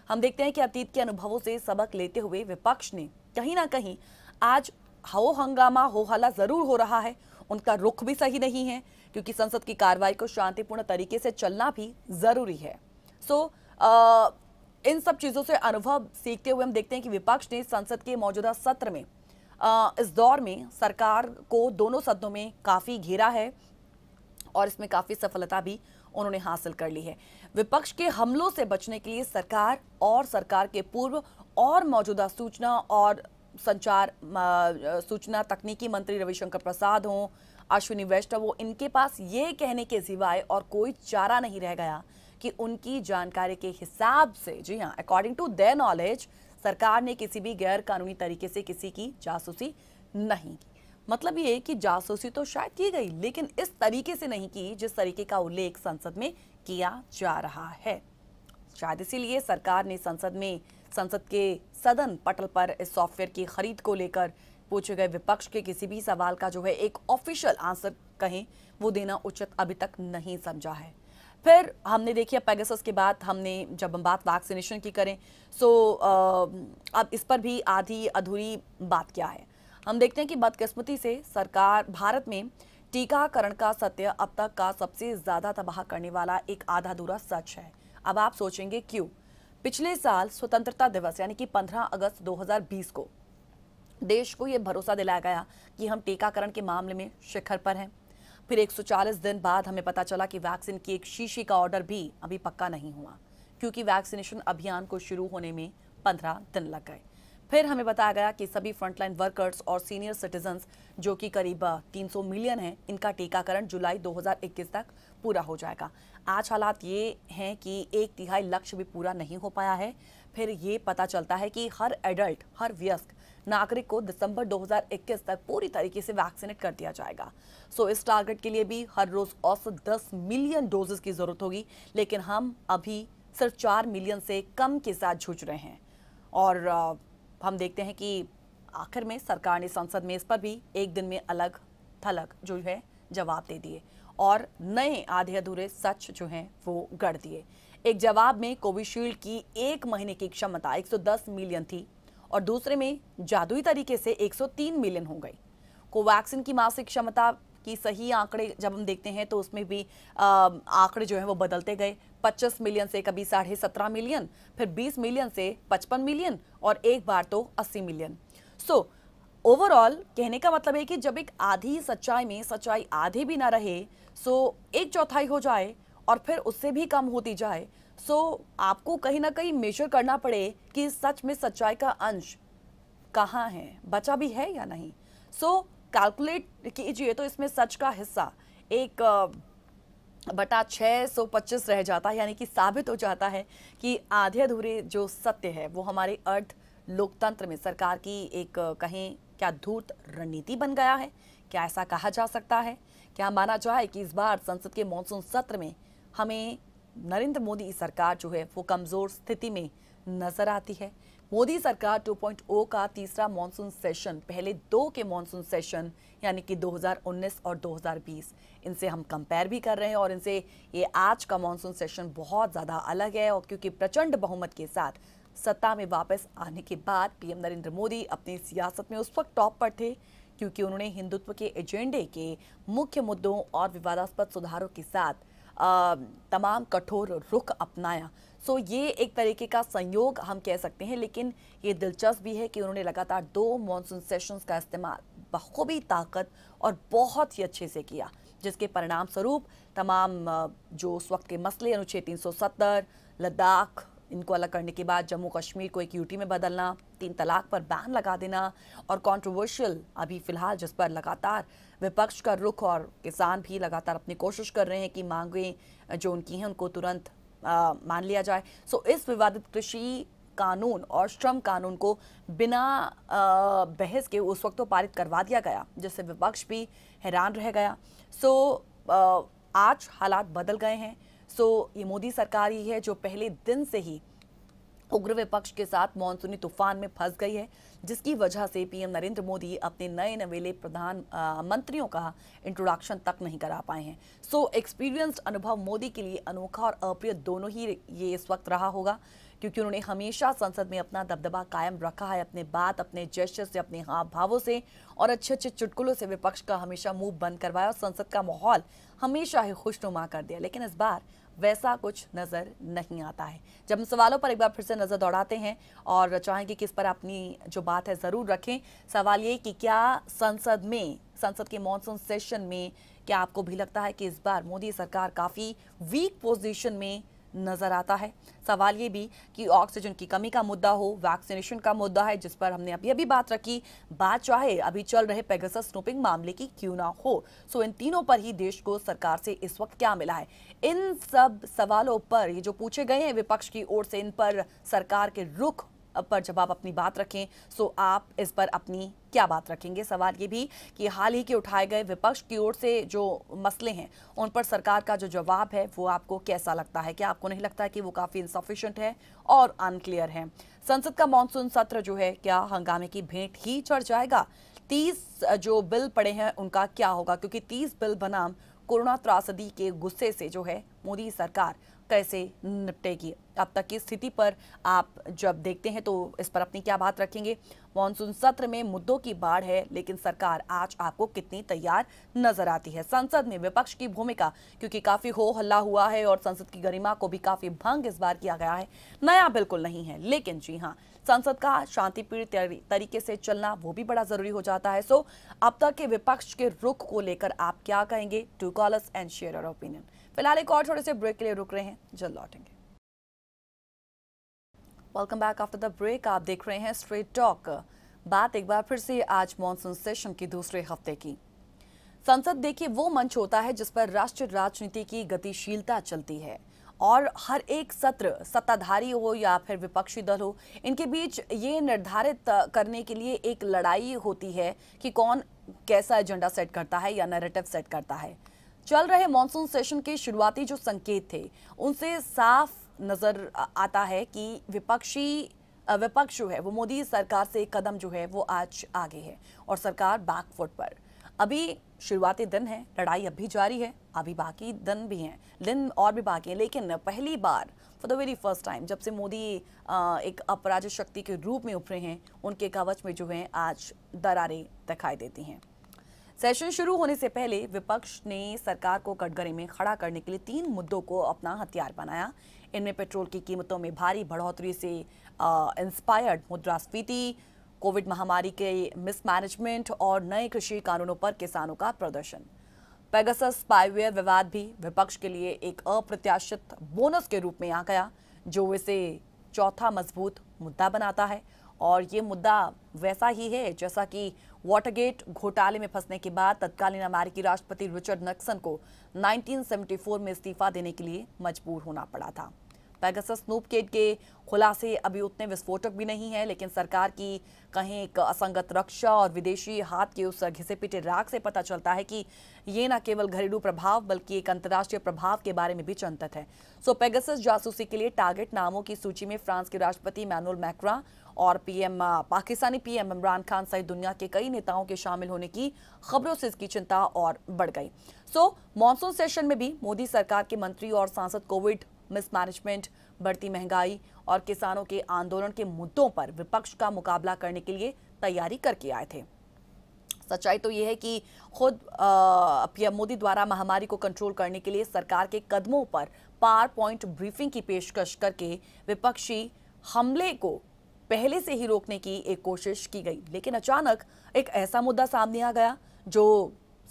हम देखते हैं कि अतीत के अनुभवों से सबक लेते हुए विपक्ष ने कहीं ना कहीं आज हो हंगामा हो हला जरूर हो रहा है उनका रुख भी सही नहीं है क्योंकि संसद की कार्रवाई को शांतिपूर्ण तरीके से चलना भी जरूरी है सो so, इन सब चीज़ों से अनुभव सीखते हुए हम देखते हैं कि विपक्ष ने संसद के मौजूदा सत्र में आ, इस दौर में सरकार को दोनों सदनों में काफ़ी घेरा है और इसमें काफ़ी सफलता भी उन्होंने हासिल कर ली है विपक्ष के हमलों से बचने के लिए सरकार और सरकार के पूर्व और मौजूदा सूचना और संचार सूचना तकनीकी मंत्री रविशंकर प्रसाद हों अश्विनी वैष्णव हो इनके पास ये कहने के सिवाय और कोई चारा नहीं रह गया कि उनकी जानकारी के हिसाब से जी हाँ अकॉर्डिंग टू दे नॉलेज सरकार ने किसी भी गैर कानूनी तरीके से किसी की जासूसी नहीं की मतलब ये कि जासूसी तो शायद की गई लेकिन इस तरीके से नहीं की जिस तरीके का उल्लेख संसद में किया जा रहा है शायद इसीलिए सरकार ने संसद में संसद के सदन पटल पर इस सॉफ्टवेयर की खरीद को लेकर पूछे गए विपक्ष के किसी भी सवाल का जो है एक ऑफिशियल आंसर कहें वो देना उचित अभी तक नहीं समझा है फिर हमने देखिए पेगासस के बाद हमने जब हम बात वैक्सीनेशन की करें सो अब इस पर भी आधी अधूरी बात क्या है हम देखते हैं कि बदकिस्मती से सरकार भारत में टीकाकरण का सत्य अब तक का सबसे ज़्यादा तबाह करने वाला एक आधा अधूरा सच है अब आप सोचेंगे क्यों पिछले साल स्वतंत्रता दिवस यानी कि 15 अगस्त 2020 को देश को ये भरोसा दिलाया गया कि हम टीकाकरण के मामले में शिखर पर हैं फिर 140 दिन बाद हमें पता चला कि वैक्सीन की एक शीशी का ऑर्डर भी अभी पक्का नहीं हुआ क्योंकि वैक्सीनेशन अभियान को शुरू होने में पंद्रह दिन लग गए फिर हमें बताया गया कि सभी फ्रंटलाइन वर्कर्स और सीनियर सिटीजन्स जो कि करीब 300 मिलियन हैं इनका टीकाकरण जुलाई 2021 तक पूरा हो जाएगा आज हालात ये हैं कि एक तिहाई लक्ष्य भी पूरा नहीं हो पाया है फिर ये पता चलता है कि हर एडल्ट हर व्यस्क नागरिक को दिसंबर 2021 तक पूरी तरीके से वैक्सीनेट कर दिया जाएगा सो इस टारगेट के लिए भी हर रोज औसत 10 मिलियन डोजेस की जरूरत होगी लेकिन हम अभी सिर्फ चार मिलियन से कम के साथ जूझ रहे हैं और हम देखते हैं कि आखिर में सरकार ने संसद में इस पर भी एक दिन में अलग थलग जो है जवाब दे दिए और नए आधे अधूरे सच जो हैं वो गढ़ दिए एक जवाब में कोविशील्ड की एक महीने की क्षमता 110 मिलियन थी और दूसरे में जादुई तरीके से 103 मिलियन हो गई कोवैक्सिन की मासिक क्षमता की सही आंकड़े जब हम देखते हैं तो उसमें भी आंकड़े जो हैं वो बदलते गए 25 मिलियन से कभी साढ़े सत्रह मिलियन फिर 20 मिलियन से 55 मिलियन और एक बार तो 80 मिलियन सो so, ओवरऑल कहने का मतलब है कि जब एक आधी सच्चाई में सच्चाई आधी भी ना रहे सो एक चौथाई हो जाए और फिर उससे भी कम होती जाए सो so, आपको कहीं ना कहीं मेजर करना पड़े कि सच में सच्चाई का अंश कहाँ है बचा भी है या नहीं सो कैलकुलेट कीजिए तो इसमें सच का हिस्सा एक बटा छः सौ पच्चीस रह जाता है यानी कि साबित हो जाता है कि आधे अधूरे जो सत्य है वो हमारे अर्थ लोकतंत्र में सरकार की एक कहें क्या धूर्त रणनीति बन गया है क्या ऐसा कहा जा सकता है क्या माना जाए कि इस बार संसद के मानसून सत्र में हमें नरेंद्र मोदी सरकार जो है वो कमज़ोर स्थिति में नजर आती है मोदी सरकार 2.0 का तीसरा मानसून सेशन पहले दो के मानसून सेशन यानी कि 2019 और 2020 इनसे हम कंपेयर भी कर रहे हैं और इनसे ये आज का मानसून सेशन बहुत ज़्यादा अलग है और क्योंकि प्रचंड बहुमत के साथ सत्ता में वापस आने के बाद पीएम नरेंद्र मोदी अपनी सियासत में उस वक्त टॉप पर थे क्योंकि उन्होंने हिंदुत्व के एजेंडे के मुख्य मुद्दों और विवादास्पद सुधारों के साथ तमाम कठोर रुख अपनाया सो ये एक तरीके का संयोग हम कह सकते हैं लेकिन ये दिलचस्प भी है कि उन्होंने लगातार दो मानसून सेशंस का इस्तेमाल बखूबी ताकत और बहुत ही अच्छे से किया जिसके परिणाम स्वरूप तमाम जो उस वक्त के मसले अनुच्छेद 370 लद्दाख इनको अलग करने के बाद जम्मू कश्मीर को एक यूटी में बदलना तीन तलाक पर बैन लगा देना और कंट्रोवर्शियल अभी फिलहाल जिस पर लगातार विपक्ष का रुख और किसान भी लगातार अपनी कोशिश कर रहे हैं कि मांगें जो उनकी हैं उनको तुरंत मान लिया जाए सो इस विवादित कृषि कानून और श्रम कानून को बिना बहस के उस वक्त तो पारित करवा दिया गया जिससे विपक्ष भी हैरान रह गया सो आज हालात बदल गए हैं सो ये मोदी सरकार ही है जो पहले दिन से ही उग्र विपक्ष के साथ मानसूनी तूफान में फंस गई है जिसकी वजह से पीएम नरेंद्र मोदी अपने नए नवेले प्रधान मंत्रियों का इंट्रोडक्शन तक नहीं करा पाए हैं सो एक्सपीरियंस्ड अनुभव मोदी के लिए अनोखा और अप्रिय दोनों ही ये इस वक्त रहा होगा क्योंकि उन्होंने हमेशा संसद में अपना दबदबा कायम रखा है अपने बात अपने जेस्टर से अपने हाव भावों से और अच्छे अच्छे चुटकुलों से विपक्ष का हमेशा मुंह बंद करवाया और संसद का माहौल हमेशा ही खुशनुमा कर दिया लेकिन इस बार वैसा कुछ नज़र नहीं आता है जब हम सवालों पर एक बार फिर से नज़र दौड़ाते हैं और चाहेंगे कि इस पर अपनी जो बात है ज़रूर रखें सवाल ये कि क्या संसद में संसद के मानसून सेशन में क्या आपको भी लगता है कि इस बार मोदी सरकार काफ़ी वीक पोजीशन में नज़र आता है सवाल ये भी कि ऑक्सीजन की कमी का मुद्दा हो वैक्सीनेशन का मुद्दा है जिस पर हमने अभी अभी बात रखी बात चाहे अभी चल रहे पेगस स्नोपिंग मामले की क्यों ना हो सो इन तीनों पर ही देश को सरकार से इस वक्त क्या मिला है इन सब सवालों पर ये जो पूछे गए हैं विपक्ष की ओर से इन पर सरकार के रुख पर जब आप अपनी बात रखें सो आप इस पर अपनी क्या बात रखेंगे सवाल ये भी कि हाल ही के उठाए गए विपक्ष की ओर से जो मसले हैं उन पर सरकार का जो जवाब है वो आपको कैसा लगता है क्या आपको नहीं लगता है कि वो काफ़ी इनसफिशेंट है और अनक्लियर है संसद का मानसून सत्र जो है क्या हंगामे की भेंट ही चढ़ जाएगा तीस जो बिल पड़े हैं उनका क्या होगा क्योंकि तीस बिल बनाम कोरोना त्रासदी के गुस्से से जो है मोदी सरकार कैसे निपटेगी अब तक की स्थिति पर आप जब देखते हैं तो इस पर अपनी क्या बात रखेंगे मानसून सत्र में मुद्दों की बाढ़ है लेकिन सरकार आज आपको कितनी तैयार नजर आती है संसद में विपक्ष की भूमिका क्योंकि काफी हो हल्ला हुआ है और संसद की गरिमा को भी काफी भंग इस बार किया गया है नया बिल्कुल नहीं है लेकिन जी हाँ संसद का शांतिपूर्ण तरीके से चलना वो भी बड़ा जरूरी हो जाता है सो अब तक के विपक्ष के रुख को लेकर आप क्या कहेंगे to call and share opinion फिलहाल एक और छोटे से ब्रेक के लिए रुक रहे हैं जल्द लौटेंगे welcome back after the break आप देख रहे हैं स्ट्रेट टॉक बात एक बार फिर से आज मॉनसून सेशन की दूसरे हफ्ते की संसद देखिए वो मंच होता है जिस पर राष्ट्रीय राजनीति की गतिशीलता चलती है और हर एक सत्र सत्ताधारी हो या फिर विपक्षी दल हो इनके बीच ये निर्धारित करने के लिए एक लड़ाई होती है कि कौन कैसा एजेंडा सेट करता है या नैरेटिव सेट करता है चल रहे मानसून सेशन के शुरुआती जो संकेत थे उनसे साफ नज़र आता है कि विपक्षी विपक्ष जो है वो मोदी सरकार से कदम जो है वो आज आगे है और सरकार बैकफुट पर अभी शुरुआती दिन है लड़ाई अभी जारी है अभी बाकी दिन भी हैं दिन और भी बाकी हैं लेकिन पहली बार for the very first time जब से मोदी एक अपराजित शक्ति के रूप में उभरे हैं उनके कवच में जो है आज दरारें दिखाई देती हैं सेशन शुरू होने से पहले विपक्ष ने सरकार को कटघरे में खड़ा करने के लिए तीन मुद्दों को अपना हथियार बनाया इनमें पेट्रोल की कीमतों में भारी बढ़ोतरी से इंस्पायर्ड मुद्रास्फीति कोविड महामारी के मिसमैनेजमेंट और नए कृषि कानूनों पर किसानों का प्रदर्शन पैगस स्पाईवेयर विवाद भी विपक्ष के लिए एक अप्रत्याशित बोनस के रूप में आ गया जो इसे चौथा मजबूत मुद्दा बनाता है और ये मुद्दा वैसा ही है जैसा कि वाटरगेट घोटाले में फंसने के बाद तत्कालीन अमेरिकी राष्ट्रपति रिचर्ड नक्सन को 1974 में इस्तीफा देने के लिए मजबूर होना पड़ा था पैगसस नूपकेट के खुलासे अभी उतने विस्फोटक भी नहीं है लेकिन सरकार की कहीं एक असंगत रक्षा और विदेशी हाथ के उस घिसे पिटे राग से पता चलता है कि ये न केवल घरेलू प्रभाव बल्कि एक अंतर्राष्ट्रीय प्रभाव के बारे में भी चिंतित है सो पैगसस जासूसी के लिए टारगेट नामों की सूची में फ्रांस के राष्ट्रपति मैनुअल मैक्रा और पीएम पाकिस्तानी पीएम इमरान खान सहित दुनिया के कई नेताओं के शामिल होने की खबरों से इसकी चिंता और बढ़ गई सो मॉनसून मानसून सेशन में भी मोदी सरकार के मंत्री और सांसद कोविड मिसमैनेजमेंट बढ़ती महंगाई और किसानों के आंदोलन के मुद्दों पर विपक्ष का मुकाबला करने के लिए तैयारी करके आए थे सच्चाई तो यह है कि खुद पीएम मोदी द्वारा महामारी को कंट्रोल करने के लिए सरकार के कदमों पर पावर पॉइंट ब्रीफिंग की पेशकश करके विपक्षी हमले को पहले से ही रोकने की एक कोशिश की गई लेकिन अचानक एक ऐसा मुद्दा सामने आ गया जो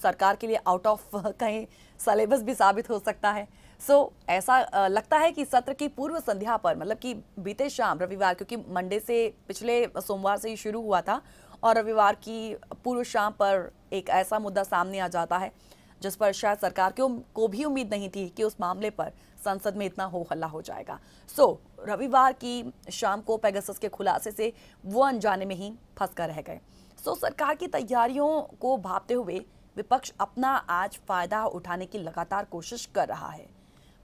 सरकार के लिए आउट ऑफ कहीं सलेबस भी साबित हो सकता है सो so, ऐसा लगता है कि सत्र की पूर्व संध्या पर मतलब कि बीते शाम रविवार क्योंकि मंडे से पिछले सोमवार से ही शुरू हुआ था और रविवार की पूर्व शाम पर एक ऐसा मुद्दा सामने आ जाता है जिस पर शायद सरकार के को भी उम्मीद नहीं थी कि उस मामले पर संसद में इतना हो हल्ला हो जाएगा सो so, रविवार की शाम को पैगसस के खुलासे से वो अनजाने में ही फंस कर रह गए सो so, सरकार की तैयारियों को भापते हुए विपक्ष अपना आज फायदा उठाने की लगातार कोशिश कर रहा है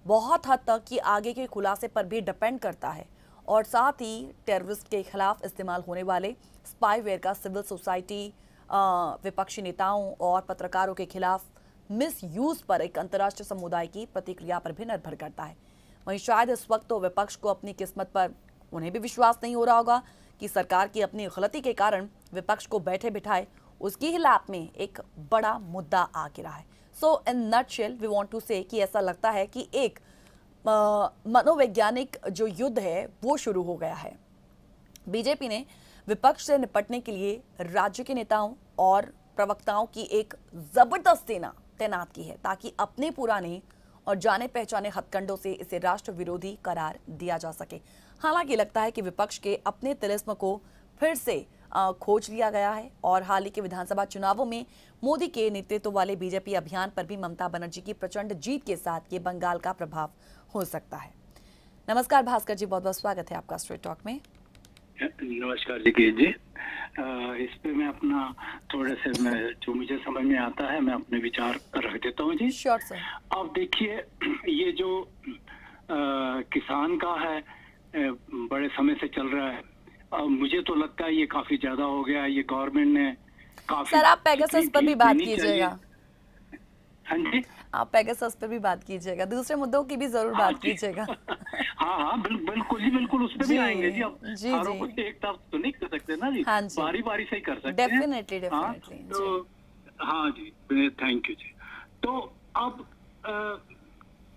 बहुत हद तक कि आगे के खुलासे पर भी डिपेंड करता है और साथ ही टेररिस्ट के खिलाफ इस्तेमाल होने वाले स्पाईवेयर का सिविल सोसाइटी विपक्षी नेताओं और पत्रकारों के खिलाफ मिसयूज पर एक अंतर्राष्ट्रीय समुदाय की प्रतिक्रिया पर भी निर्भर करता है वहीं शायद इस वक्त तो विपक्ष को अपनी किस्मत पर उन्हें भी विश्वास नहीं हो रहा होगा कि सरकार की अपनी गलती के कारण विपक्ष को बैठे बिठाए उसकी ही लाप में एक बड़ा मुद्दा आ गिरा है so in nutshell we want to say कि ऐसा लगता है कि एक मनोवैज्ञानिक जो युद्ध है वो शुरू हो गया है बीजेपी ने विपक्ष से निपटने के लिए राज्य के नेताओं और प्रवक्ताओं की एक जबरदस्त सेना तैनात की है ताकि अपने पुराने और जाने पहचाने हथकंडों से इसे राष्ट्र विरोधी करार दिया जा सके हालांकि लगता है कि विपक्ष के अपने तिलिस्म को फिर से खोज लिया गया है और हाल ही के विधानसभा चुनावों में मोदी के नेतृत्व वाले बीजेपी अभियान पर भी ममता बनर्जी की प्रचंड जीत के साथ ये बंगाल का प्रभाव हो सकता है नमस्कार भास्कर जी बहुत बहुत स्वागत है आपका स्ट्रेट टॉक में नमस्कार जी के जी इस पे मैं अपना थोड़ा से मैं जो मुझे समझ में आता है मैं अपने विचार रख देता हूँ जी श्योर sure, सर देखिए ये जो आ, किसान का है बड़े समय से चल रहा है अब मुझे तो लगता है ये काफी ज्यादा हो गया ये गवर्नमेंट ने काफी सर आप पेगासस पर भी बात कीजिएगा हाँ जी आप पेगासस पे भी बात कीजिएगा दूसरे मुद्दों की भी जरूर हाँ बात कीजिएगा हाँ हाँ बिल, बिल्कुल जी बिल्कुल उस पर भी आएंगे जी आप जी जी एक तरफ तो नहीं कर सकते ना जी हाँ जी बारी बारी से ही कर सकते डेफिनेटली डेफिनेटली हाँ, तो, हाँ जी थैंक यू जी तो अब आ,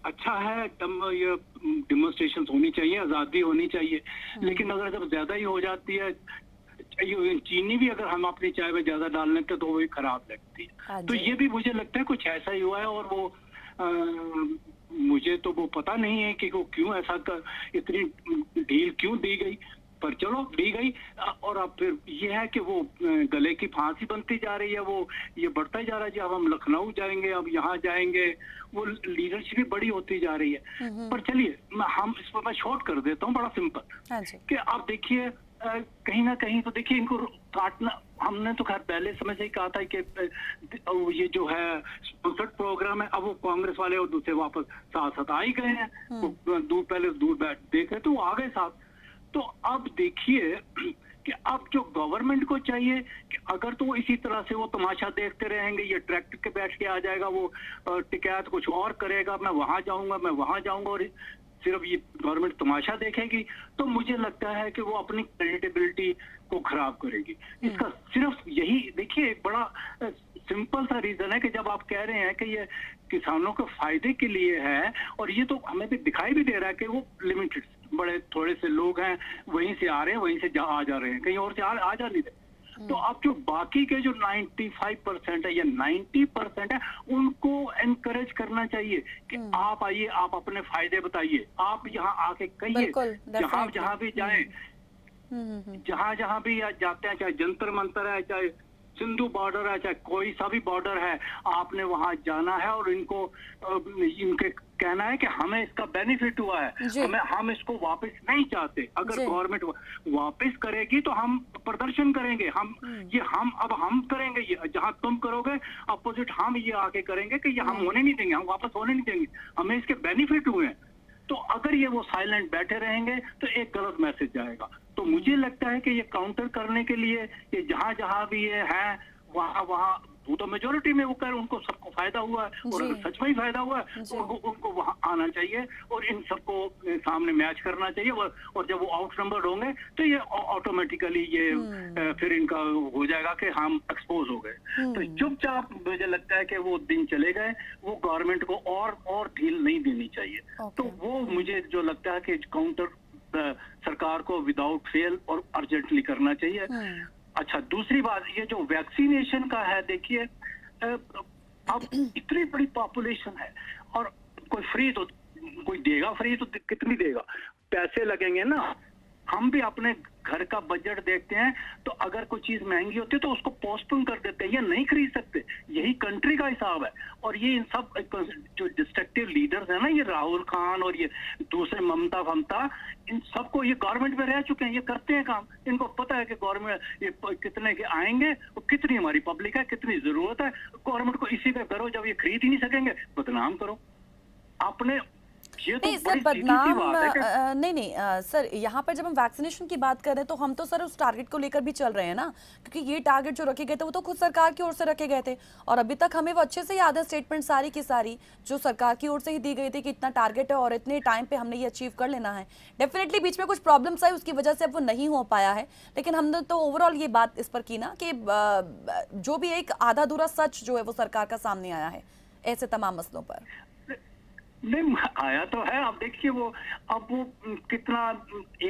अच्छा है तम ये डेमोन्स्ट्रेशन होनी चाहिए आज़ादी होनी चाहिए हम्म। लेकिन अगर जब ज़्यादा ही हो जाती है चीनी भी अगर हम अपनी चाय में ज्यादा डाल लेते तो वो भी खराब लगती है हाँ तो ये भी मुझे लगता है कुछ ऐसा ही हुआ है और वो आ, मुझे तो वो पता नहीं है कि वो क्यों ऐसा कर, इतनी ढील क्यों दी गई पर चलो दी गई और अब फिर ये है कि वो गले की फांसी बनती जा रही है वो ये बढ़ता जा रहा है जब हम लखनऊ जाएंगे अब यहाँ जाएंगे वो लीडरशिप बड़ी होती जा रही है हम्म, हम्म। पर चलिए हम इस पर मैं शॉर्ट कर देता हूँ बड़ा सिंपल हाँ कि आप देखिए कहीं ना कहीं तो देखिए इनको काटना हमने तो खैर पहले समय से ही कहा था कि ये जो है प्रोग्राम है अब वो कांग्रेस वाले और दूसरे वापस साथ साथ आ ही गए हैं तो दूर पहले दूर बैठ देख रहे तो आ गए साथ तो अब देखिए कि अब जो गवर्नमेंट को चाहिए कि अगर तो इसी तरह से वो तमाशा देखते रहेंगे ये ट्रैक्टर के बैठ के आ जाएगा वो टिकैत कुछ और करेगा मैं वहां जाऊंगा मैं वहां जाऊंगा और सिर्फ ये गवर्नमेंट तमाशा देखेगी तो मुझे लगता है कि वो अपनी क्रेडिटेबिलिटी को खराब करेगी हम्म। इसका सिर्फ यही देखिए एक बड़ा सिंपल सा रीजन है कि जब आप कह रहे हैं कि ये किसानों के फायदे के लिए है और ये तो हमें भी दिखाई भी दे रहा है कि वो लिमिटेड बड़े थोड़े से लोग हैं वहीं से आ रहे हैं वहीं से जा, आ जा रहे हैं कहीं और से आ, आ जा नहीं रहे तो हम्म। अब जो बाकी के जो 95 परसेंट है या 90 परसेंट है उनको एनकरेज करना चाहिए कि हम्म। आप आइए आप अपने फायदे बताइए आप यहाँ आके कहिए जहां जहां भी जाए जहां जहां भी जाते हैं चाहे जंतर मंतर है चाहे सिंधु बॉर्डर है चाहे कोई सा भी बॉर्डर है आपने वहां जाना है और इनको इनके कहना है कि हमें इसका बेनिफिट हुआ है हमें हम इसको वापस नहीं चाहते अगर गवर्नमेंट वापस करेगी तो हम प्रदर्शन करेंगे हम हम्म। ये हम अब हम करेंगे ये जहां तुम करोगे अपोजिट हम ये आके करेंगे कि ये हम हम्म। होने नहीं देंगे हम वापस होने नहीं देंगे हमें इसके बेनिफिट हुए हैं तो अगर ये वो साइलेंट बैठे रहेंगे तो एक गलत मैसेज जाएगा तो मुझे लगता है कि ये काउंटर करने के लिए ये जहां जहां भी ये है वहां वहां वो तो मेजोरिटी में वो कर उनको सबको फायदा हुआ है और अगर सच में ही फायदा हुआ है तो उनको उनको वहां आना चाहिए और इन सबको सामने मैच करना चाहिए और जब वो आउट नंबर होंगे तो ये ऑटोमेटिकली ये हम्म। फिर इनका हो जाएगा कि हम एक्सपोज हो गए तो हम्म। चुपचाप मुझे लगता है कि वो दिन चले गए वो गवर्नमेंट को और और ढील नहीं देनी चाहिए तो वो मुझे जो लगता है कि काउंटर सरकार को विदाउट फेल और अर्जेंटली करना चाहिए हाँ। अच्छा दूसरी बात ये जो वैक्सीनेशन का है देखिए अब इतनी बड़ी पॉपुलेशन है और कोई फ्री तो कोई देगा फ्री तो कितनी देगा पैसे लगेंगे ना हम भी अपने घर का बजट देखते हैं तो अगर कोई चीज महंगी होती है तो उसको पोस्टपोन कर देते हैं या नहीं खरीद सकते यही कंट्री का हिसाब है और ये इन सब जो डिस्ट्रक्टिव लीडर्स है ना ये राहुल खान और ये दूसरे ममता फमता इन सबको ये गवर्नमेंट में रह चुके हैं ये करते हैं काम इनको पता है कि गवर्नमेंट ये कितने के आएंगे और कितनी हमारी पब्लिक है कितनी जरूरत है गवर्नमेंट को इसी पे करो जब ये खरीद ही नहीं सकेंगे बदनाम करो अपने ये तो नहीं सर बदनाम नहीं नहीं आ, सर यहाँ पर जब हम वैक्सीनेशन की बात कर रहे हैं तो हम तो सर उस टारगेट को लेकर भी चल रहे हैं ना क्योंकि ये टारगेट जो रखे गए थे वो तो खुद सरकार की ओर से रखे गए थे और अभी तक हमें वो अच्छे से याद है स्टेटमेंट सारी की सारी जो सरकार की ओर से ही दी गई थी कि इतना टारगेट है और इतने टाइम पर हमने ये अचीव कर लेना है डेफिनेटली बीच में कुछ प्रॉब्लम्स आई उसकी वजह से अब वो नहीं हो पाया है लेकिन हमने तो ओवरऑल ये बात इस पर की ना कि जो भी एक आधा अधूरा सच जो है वो सरकार का सामने आया है ऐसे तमाम मसलों पर नहीं आया तो है आप देखिए वो अब वो कितना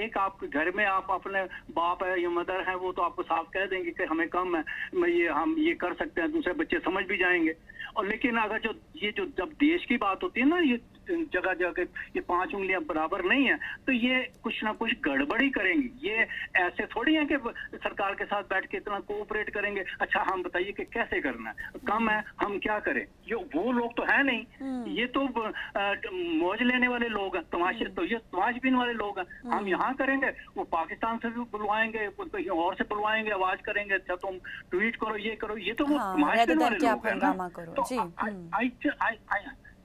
एक आपके घर में आप अपने बाप है या मदर है वो तो आपको साफ कह देंगे कि हमें कम है मैं ये हम ये कर सकते हैं दूसरे बच्चे समझ भी जाएंगे और लेकिन अगर जो ये जो जब देश की बात होती है ना ये जगह जगह के ये पांच उंगलियां बराबर नहीं है तो ये कुछ ना कुछ गड़बड़ी करेंगी ये ऐसे थोड़ी है कि सरकार के साथ बैठ के इतना कोऑपरेट करेंगे अच्छा हम बताइए कि कैसे करना है कम है हम क्या करें ये वो लोग तो है नहीं हम्म। ये तो मौज लेने वाले लोग हैं तमाशे हम्म। तो ये तमाशबीन वाले लोग हैं हम हम्म। यहाँ करेंगे वो पाकिस्तान से भी बुलवाएंगे और से बुलवाएंगे आवाज करेंगे अच्छा तुम ट्वीट करो ये करो ये तो वो हाँ, तमाशबीन वाले लोग हैं तो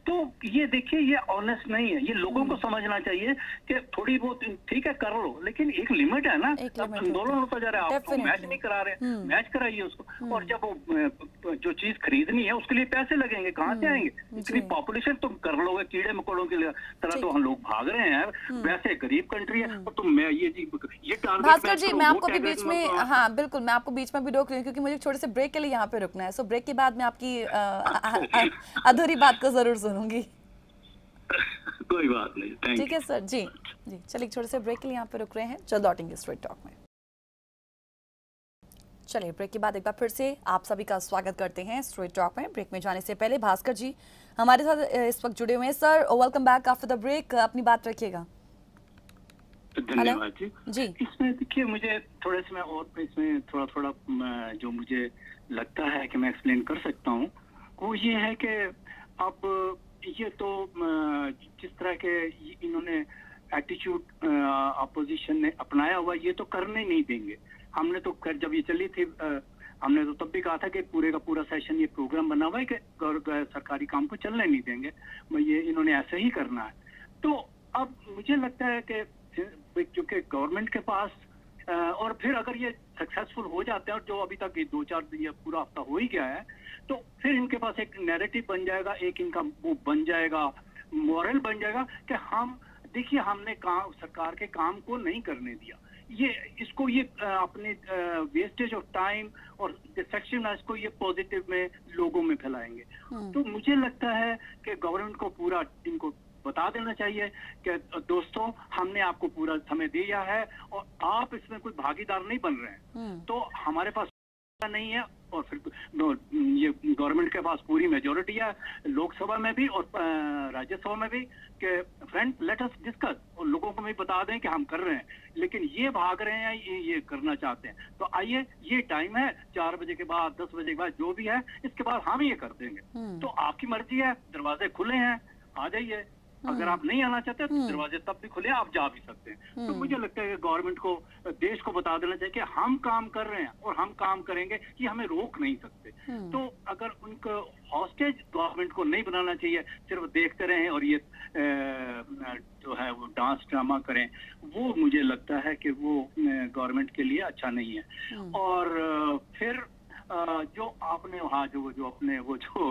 तो ये देखिए ये ऑनेस्ट नहीं है ये लोगों को हम्म। समझना चाहिए कि थोड़ी बहुत ठीक है कर लो लेकिन एक लिमिट है ना अब आंदोलन होता जा रहा है आप तो मैच नहीं करा रहे मैच हम्म। कराइए उसको हम्म। और जब वो जो चीज खरीदनी है उसके लिए पैसे लगेंगे कहाँ से आएंगे इतनी पॉपुलेशन तुम कर लोगे कीड़े मकोड़ों की तरह तो हम लोग भाग रहे हैं वैसे गरीब कंट्री है और तुम मैं ये ये भास्कर जी मैं आपको भी बीच में हाँ बिल्कुल मैं आपको बीच में भी रोक रही हूँ क्योंकि मुझे छोटे से ब्रेक के लिए यहाँ पे रुकना है सो ब्रेक के बाद में आपकी अधूरी बात को जरूर सुनूंगी कोई बात नहीं ठीक है सर जी जी चलिए छोटे से ब्रेक के लिए यहाँ पे रुक रहे हैं चल लौटेंगे स्ट्रेट टॉक में चलिए ब्रेक के बाद एक बार फिर से आप सभी का स्वागत करते हैं स्ट्रेट टॉक में ब्रेक में जाने से पहले भास्कर जी हमारे साथ इस वक्त जुड़े हुए हैं sir welcome back after the break अपनी बात रखिएगा धन्यवाद जी जी इसमें देखिए मुझे थोड़े से मैं और इसमें थोड़ा थोड़ा जो मुझे लगता है कि मैं एक्सप्लेन कर सकता हूँ वो ये है कि अब ये तो जिस तरह के इन्होंने एटीट्यूड अपोजिशन ने अपनाया हुआ ये तो करने नहीं देंगे हमने तो कर, जब ये चली थी हमने तो तब भी कहा था कि पूरे का पूरा सेशन ये प्रोग्राम बना हुआ है कि गैर सरकारी काम को चलने नहीं देंगे ये इन्होंने ऐसे ही करना है तो अब मुझे लगता है कि क्योंकि गवर्नमेंट के पास और फिर अगर ये सक्सेसफुल हो जाते हैं और जो अभी तक दो चार दिन या पूरा हफ्ता हो ही गया है तो फिर इनके पास एक नैरेटिव बन जाएगा एक इनका वो बन जाएगा मॉरल बन जाएगा कि हम देखिए हमने काम सरकार के काम को नहीं करने दिया ये इसको ये अपने वेस्टेज ऑफ टाइम और डिस्ट्रक्शन को ये पॉजिटिव में लोगों में फैलाएंगे हम्म। तो मुझे लगता है कि गवर्नमेंट को पूरा इनको बता देना चाहिए कि दोस्तों हमने आपको पूरा समय दिया है और आप इसमें कोई भागीदार नहीं बन रहे हैं हम्म। तो हमारे पास नहीं है और फिर ये गवर्नमेंट के पास पूरी मेजोरिटी है लोकसभा में भी और राज्यसभा में भी कि फ्रेंड लेट अस डिस्कस और लोगों को भी बता दें कि हम कर रहे हैं लेकिन ये भाग रहे हैं ये ये करना चाहते हैं तो आइए ये टाइम है चार बजे के बाद दस बजे के बाद जो भी है इसके बाद हम ये कर देंगे हम्म। तो आपकी मर्जी है दरवाजे खुले हैं आ जाइए अगर हाँ। आप नहीं आना चाहते तो हम्म। दरवाजे तब भी खुले आप जा भी सकते हैं तो हम्म। मुझे लगता है कि गवर्नमेंट को देश को बता देना चाहिए कि हम काम कर रहे हैं और हम काम करेंगे कि हमें रोक नहीं सकते हम्म। तो अगर उनको हॉस्टेज गवर्नमेंट को नहीं बनाना चाहिए सिर्फ देखते रहें और ये जो है वो डांस ड्रामा करें वो मुझे लगता है कि वो गवर्नमेंट के लिए अच्छा नहीं है और फिर जो आपने वहाँ जो जो अपने वो जो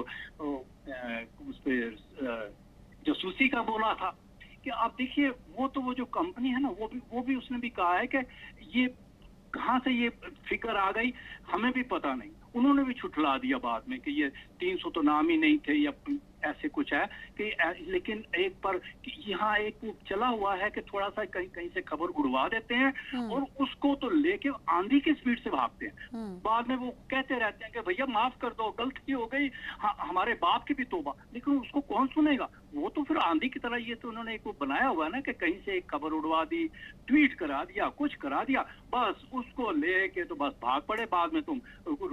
उस पर जसूसी का बोला था कि आप देखिए वो तो वो जो कंपनी है ना वो भी वो भी उसने भी कहा है कि ये कहाँ से ये फिक्र आ गई हमें भी पता नहीं उन्होंने भी छुटला दिया बाद में कि ये 300 तो नाम ही नहीं थे या ऐसे कुछ है कि लेकिन एक पर यहाँ एक चला हुआ है कि थोड़ा सा कहीं कहीं से खबर उड़वा देते हैं हम्म। और उसको तो लेके आंधी की स्पीड से भागते हैं हम्म। बाद में वो कहते रहते हैं कि भैया माफ कर दो गलती हो गई हाँ, हमारे बाप की भी तोबा लेकिन उसको कौन सुनेगा वो तो फिर आंधी की तरह ये तो उन्होंने एक बनाया हुआ ना कि कहीं से एक खबर उड़वा दी ट्वीट करा दिया कुछ करा दिया बस उसको लेके तो बस भाग पड़े बाद में तुम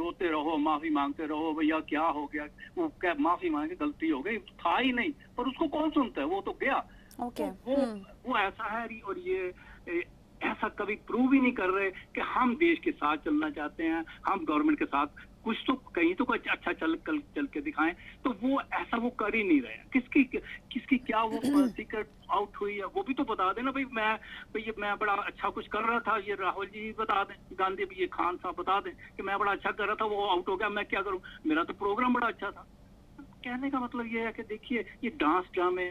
रोते रहो माफी मांगते रहो भैया क्या हो गया वो क्या माफी मांगे गलती हो गई तो था ही नहीं पर उसको कौन सुनता है वो तो गया okay. तो वो हम्म। वो ऐसा है और ये ए, ऐसा कभी प्रूव ही नहीं कर रहे कि हम देश के साथ चलना चाहते हैं हम गवर्नमेंट के साथ कुछ तो कहीं तो कुछ अच्छा चल कल चल के दिखाएं तो वो ऐसा वो कर ही नहीं रहे किसकी किसकी क्या वो सीक्रेट आउट हुई है वो भी तो बता देना भाई मैं भाई मैं बड़ा अच्छा कुछ कर रहा था ये राहुल जी बता दें गांधी ये खान साहब बता दें कि मैं बड़ा अच्छा कर रहा था वो आउट हो गया मैं क्या करूँ मेरा तो प्रोग्राम बड़ा अच्छा था कहने का मतलब ये है कि देखिए ये डांस ड्रामे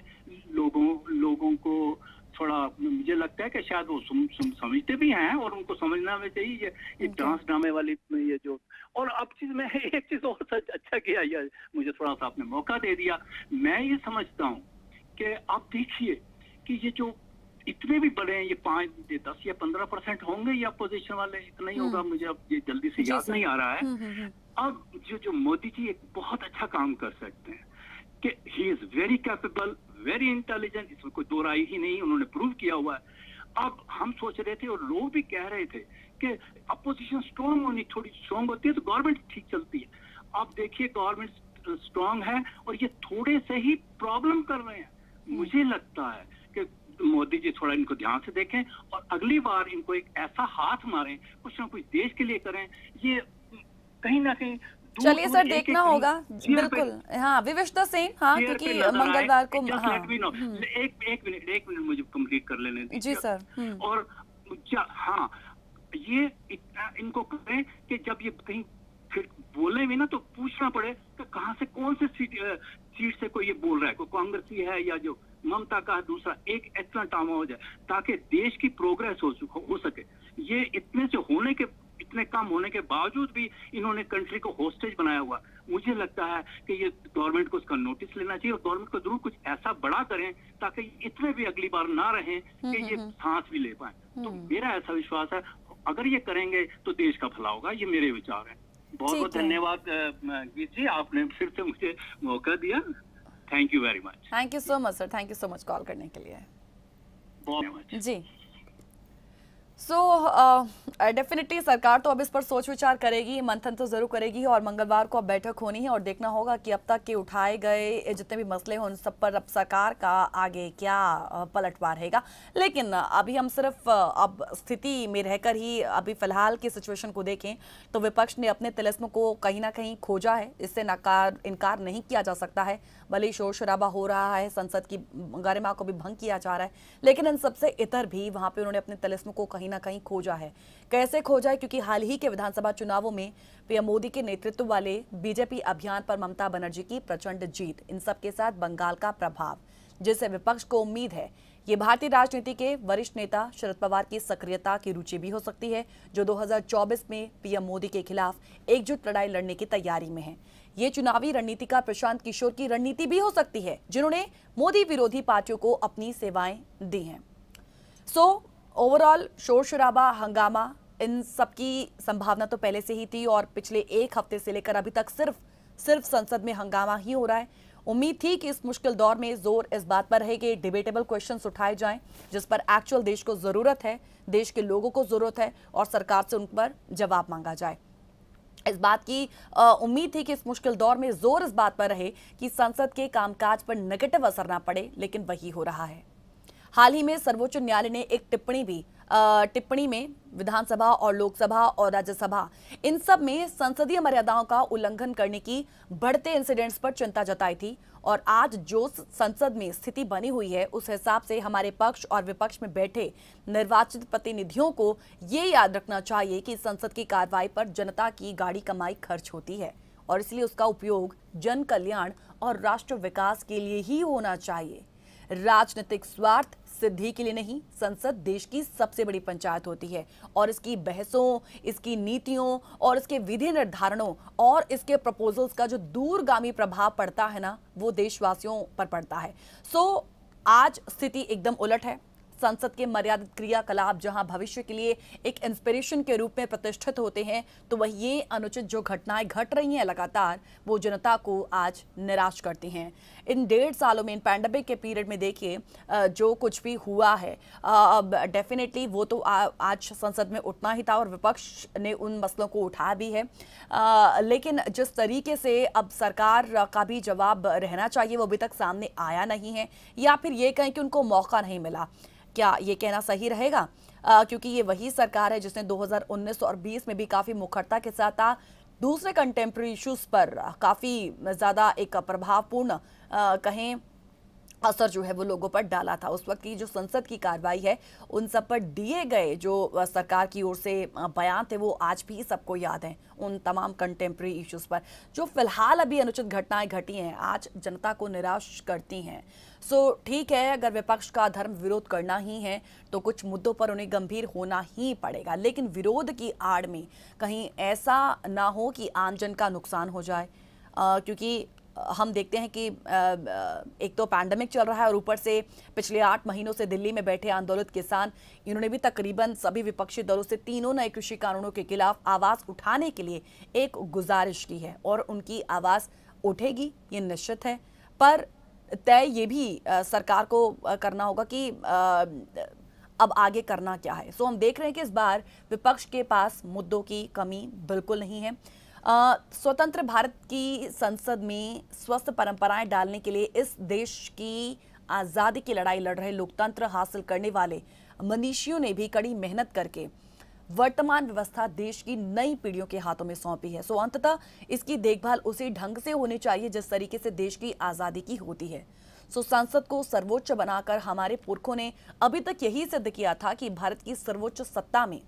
लोगों लोगों को थोड़ा मुझे लगता है कि शायद वो सम, सम, समझते भी हैं और उनको समझना भी चाहिए ये, ये डांस ड्रामे वाली ये जो और अब चीज मैं एक चीज और अच्छा किया या मुझे थोड़ा सा आपने मौका दे दिया मैं ये समझता हूँ कि आप देखिए कि ये जो इतने भी बड़े हैं ये पांच दस या पंद्रह परसेंट होंगे या अपोजिशन वाले इतना ही होगा हम्म। मुझे अब ये जल्दी से याद नहीं आ रहा है हम्म, हम्म, अब जो जो मोदी जी एक बहुत अच्छा काम कर सकते हैं कि he is very capable very intelligent इसमें कोई दो राय ही नहीं उन्होंने प्रूव किया हुआ है अब हम सोच रहे थे और लोग भी कह रहे थे कि अपोजिशन स्ट्रांग होनी थोड़ी स्ट्रांग होती है तो गवर्नमेंट ठीक चलती है आप देखिए गवर्नमेंट स्ट्रांग है और ये थोड़े से ही प्रॉब्लम कर रहे हैं मुझे लगता है कि मोदी जी थोड़ा इनको ध्यान से देखें और अगली बार इनको एक ऐसा हाथ मारें कुछ ना कुछ देश के लिए करें ये कहीं ना कहीं चलिए सर देखना होगा बिल्कुल हाँ विविशता सिंह हाँ क्योंकि मंगलवार को हाँ, हम्म। एक एक मिनट एक मिनट मुझे कंप्लीट कर लेने जी सर हम्म। और हाँ ये इतना इनको कहें कि जब ये कहीं फिर बोले भी ना तो पूछना पड़े कि कहाँ से कौन से सीट सीट से कोई ये बोल रहा है कोई कांग्रेसी है या जो ममता का दूसरा एक इतना टामा हो जाए ताकि देश की प्रोग्रेस हो, हो सके ये इतने से होने के इतने कम होने के बावजूद भी इन्होंने कंट्री को होस्टेज बनाया हुआ मुझे लगता है कि ये गवर्नमेंट को इसका नोटिस लेना चाहिए और गवर्नमेंट को जरूर कुछ ऐसा बड़ा करें ताकि इतने भी अगली बार ना रहें कि हम्म, ये हम्म, हम्म। सांस भी ले पाए तो मेरा ऐसा विश्वास है अगर ये करेंगे तो देश का भला होगा ये मेरे विचार है बहुत बहुत धन्यवाद गीत जी आपने फिर से मुझे मौका दिया thank you very much thank you so much sir thank you so much call करने के लिए बहुत जी सो डेफिनेटली uh, uh, सरकार तो अब इस पर सोच विचार करेगी मंथन तो ज़रूर करेगी और मंगलवार को अब बैठक होनी है और देखना होगा कि अब तक के उठाए गए जितने भी मसले हैं उन सब पर अब सरकार का आगे क्या पलटवार रहेगा लेकिन अभी हम सिर्फ अब स्थिति में रहकर ही अभी फ़िलहाल की सिचुएशन को देखें तो विपक्ष ने अपने तिलस्म को कहीं ना कहीं खोजा है इससे नकार इनकार नहीं किया जा सकता है भले शोर शराबा हो रहा है संसद की गरिमा को भी भंग किया जा रहा है लेकिन इन सबसे इतर भी वहां पे उन्होंने अपने तलस्म को कहीं ना कहीं खोजा है कैसे खोजा है क्योंकि हाल ही के विधानसभा चुनावों में पीएम मोदी के नेतृत्व वाले बीजेपी अभियान पर ममता बनर्जी की प्रचंड जीत इन सबके साथ बंगाल का प्रभाव जिससे विपक्ष को उम्मीद है ये भारतीय राजनीति के वरिष्ठ नेता शरद पवार की सक्रियता की रुचि भी हो सकती है जो 2024 में पीएम मोदी के खिलाफ एकजुट लड़ाई लड़ने की तैयारी में है ये चुनावी रणनीति का प्रशांत किशोर की रणनीति भी हो सकती है जिन्होंने मोदी विरोधी पार्टियों को अपनी सेवाएं दी हैं सो ओवरऑल शोर शराबा हंगामा इन सबकी संभावना तो पहले से ही थी और पिछले एक हफ्ते से लेकर अभी तक सिर्फ सिर्फ संसद में हंगामा ही हो रहा है उम्मीद थी कि इस मुश्किल दौर में जोर इस बात पर है कि डिबेटेबल क्वेश्चंस उठाए जाएं जिस पर एक्चुअल देश को ज़रूरत है देश के लोगों को ज़रूरत है और सरकार से उन पर जवाब मांगा जाए इस बात की उम्मीद थी कि इस मुश्किल दौर में जोर इस बात पर रहे कि संसद के कामकाज पर नेगेटिव असर ना पड़े लेकिन वही हो रहा है हाल ही में सर्वोच्च न्यायालय ने एक टिप्पणी भी टिप्पणी में विधानसभा और लोकसभा और राज्यसभा इन सब में संसदीय मर्यादाओं का उल्लंघन करने की बढ़ते इंसिडेंट्स पर चिंता जताई थी और आज जो संसद में स्थिति बनी हुई है उस हिसाब से हमारे पक्ष और विपक्ष में बैठे निर्वाचित प्रतिनिधियों को ये याद रखना चाहिए कि संसद की कार्रवाई पर जनता की गाड़ी कमाई खर्च होती है और इसलिए उसका उपयोग जन कल्याण और राष्ट्र विकास के लिए ही होना चाहिए राजनीतिक स्वार्थ सिद्धि के लिए नहीं संसद देश की सबसे बड़ी पंचायत होती है और इसकी बहसों इसकी नीतियों और इसके विधि निर्धारणों और इसके प्रपोजल्स का जो दूरगामी प्रभाव पड़ता है ना वो देशवासियों पर पड़ता है सो आज स्थिति एकदम उलट है संसद के मर्यादित क्रियाकलाप जहां भविष्य के लिए एक इंस्पिरेशन के रूप में प्रतिष्ठित होते हैं तो वह ये अनुचित जो घटनाएं घट रही हैं लगातार वो जनता को आज निराश करती हैं इन डेढ़ सालों में इन पैंडमिक के पीरियड में देखिए जो कुछ भी हुआ है अब डेफिनेटली वो तो आ, आज संसद में उठना ही था और विपक्ष ने उन मसलों को उठाया भी है लेकिन जिस तरीके से अब सरकार का भी जवाब रहना चाहिए वो अभी तक सामने आया नहीं है या फिर ये कहें कि उनको मौका नहीं मिला क्या ये कहना सही रहेगा क्योंकि ये वही सरकार है जिसने 2019 और 20 में भी काफ़ी मुखरता के साथ दूसरे कंटेम्प्रेरी इश्यूज पर काफ़ी ज़्यादा एक प्रभावपूर्ण कहें असर जो है वो लोगों पर डाला था उस वक्त की जो संसद की कार्रवाई है उन सब पर दिए गए जो सरकार की ओर से बयान थे वो आज भी सबको याद हैं उन तमाम कंटेम्प्रेरी इश्यूज पर जो फिलहाल अभी अनुचित घटनाएं घटी हैं आज जनता को निराश करती हैं सो ठीक है अगर विपक्ष का धर्म विरोध करना ही है तो कुछ मुद्दों पर उन्हें गंभीर होना ही पड़ेगा लेकिन विरोध की आड़ में कहीं ऐसा ना हो कि आमजन का नुकसान हो जाए आ, क्योंकि हम देखते हैं कि एक तो पैंडमिक चल रहा है और ऊपर से पिछले आठ महीनों से दिल्ली में बैठे आंदोलित किसान इन्होंने भी तकरीबन सभी विपक्षी दलों से तीनों नए कृषि कानूनों के खिलाफ आवाज़ उठाने के लिए एक गुजारिश की है और उनकी आवाज़ उठेगी ये निश्चित है पर तय ये भी सरकार को करना होगा कि अब आगे करना क्या है सो हम देख रहे हैं कि इस बार विपक्ष के पास मुद्दों की कमी बिल्कुल नहीं है स्वतंत्र भारत की संसद में स्वस्थ परंपराएं डालने के लिए इस देश की आज़ादी की लड़ाई लड़ रहे लोकतंत्र हासिल करने वाले मनीषियों ने भी कड़ी मेहनत करके वर्तमान व्यवस्था देश की नई पीढ़ियों के हाथों में सौंपी है सो अंततः इसकी देखभाल उसी ढंग से होनी चाहिए जिस तरीके से देश की आज़ादी की होती है सो संसद को सर्वोच्च बनाकर हमारे पुरखों ने अभी तक यही सिद्ध किया था कि भारत की सर्वोच्च सत्ता में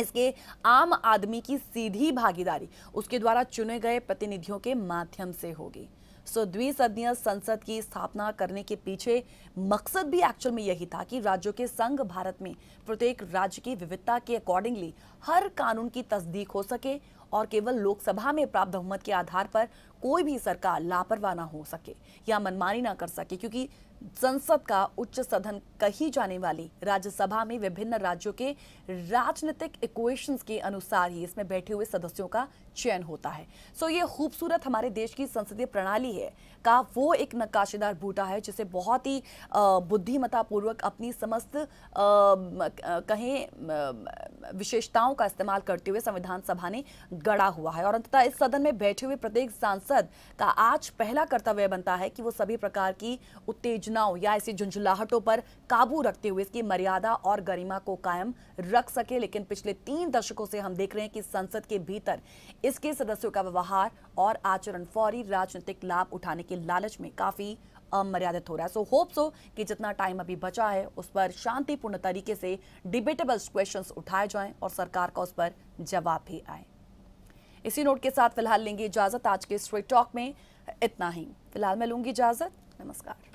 इसके आम आदमी की सीधी भागीदारी उसके द्वारा चुने गए प्रतिनिधियों के माध्यम से होगी सो द्विसदीय संसद की स्थापना करने के पीछे मकसद भी एक्चुअल में यही था कि राज्यों के संघ भारत में प्रत्येक राज्य की विविधता के अकॉर्डिंगली हर कानून की तस्दीक हो सके और केवल लोकसभा में प्राप्त बहुमत के आधार पर कोई भी सरकार लापरवाह ना हो सके या मनमानी ना कर सके क्योंकि संसद का उच्च सदन कही जाने वाली राज्यसभा में विभिन्न राज्यों के राजनीतिक इक्वेशंस के अनुसार ही इसमें बैठे हुए सदस्यों का चयन होता है सो so, ये खूबसूरत हमारे देश की संसदीय प्रणाली है का वो एक नक्काशीदार बूटा है जिसे बहुत ही बुद्धिमत्तापूर्वक अपनी समस्त कहें विशेषताओं का इस्तेमाल करते हुए संविधान सभा ने गढ़ा हुआ है और अंततः इस सदन में बैठे हुए प्रत्येक सांसद का आज पहला कर्तव्य बनता है कि वो सभी प्रकार की उत्तेजनाओं या ऐसी झुंझुलाहटों पर काबू रखते हुए इसकी मर्यादा और गरिमा को कायम रख सके लेकिन पिछले तीन दशकों से हम देख रहे हैं कि संसद के भीतर इसके सदस्यों का व्यवहार और आचरण फौरी राजनीतिक लाभ उठाने के लालच में काफी अमर्यादित हो रहा है सो होप सो कि जितना टाइम अभी बचा है उस पर शांतिपूर्ण तरीके से डिबेटेबल क्वेश्चंस उठाए जाएं और सरकार का उस पर जवाब भी आए इसी नोट के साथ फिलहाल लेंगे इजाजत आज के स्ट्रीट टॉक में इतना ही फिलहाल मैं लूंगी इजाजत नमस्कार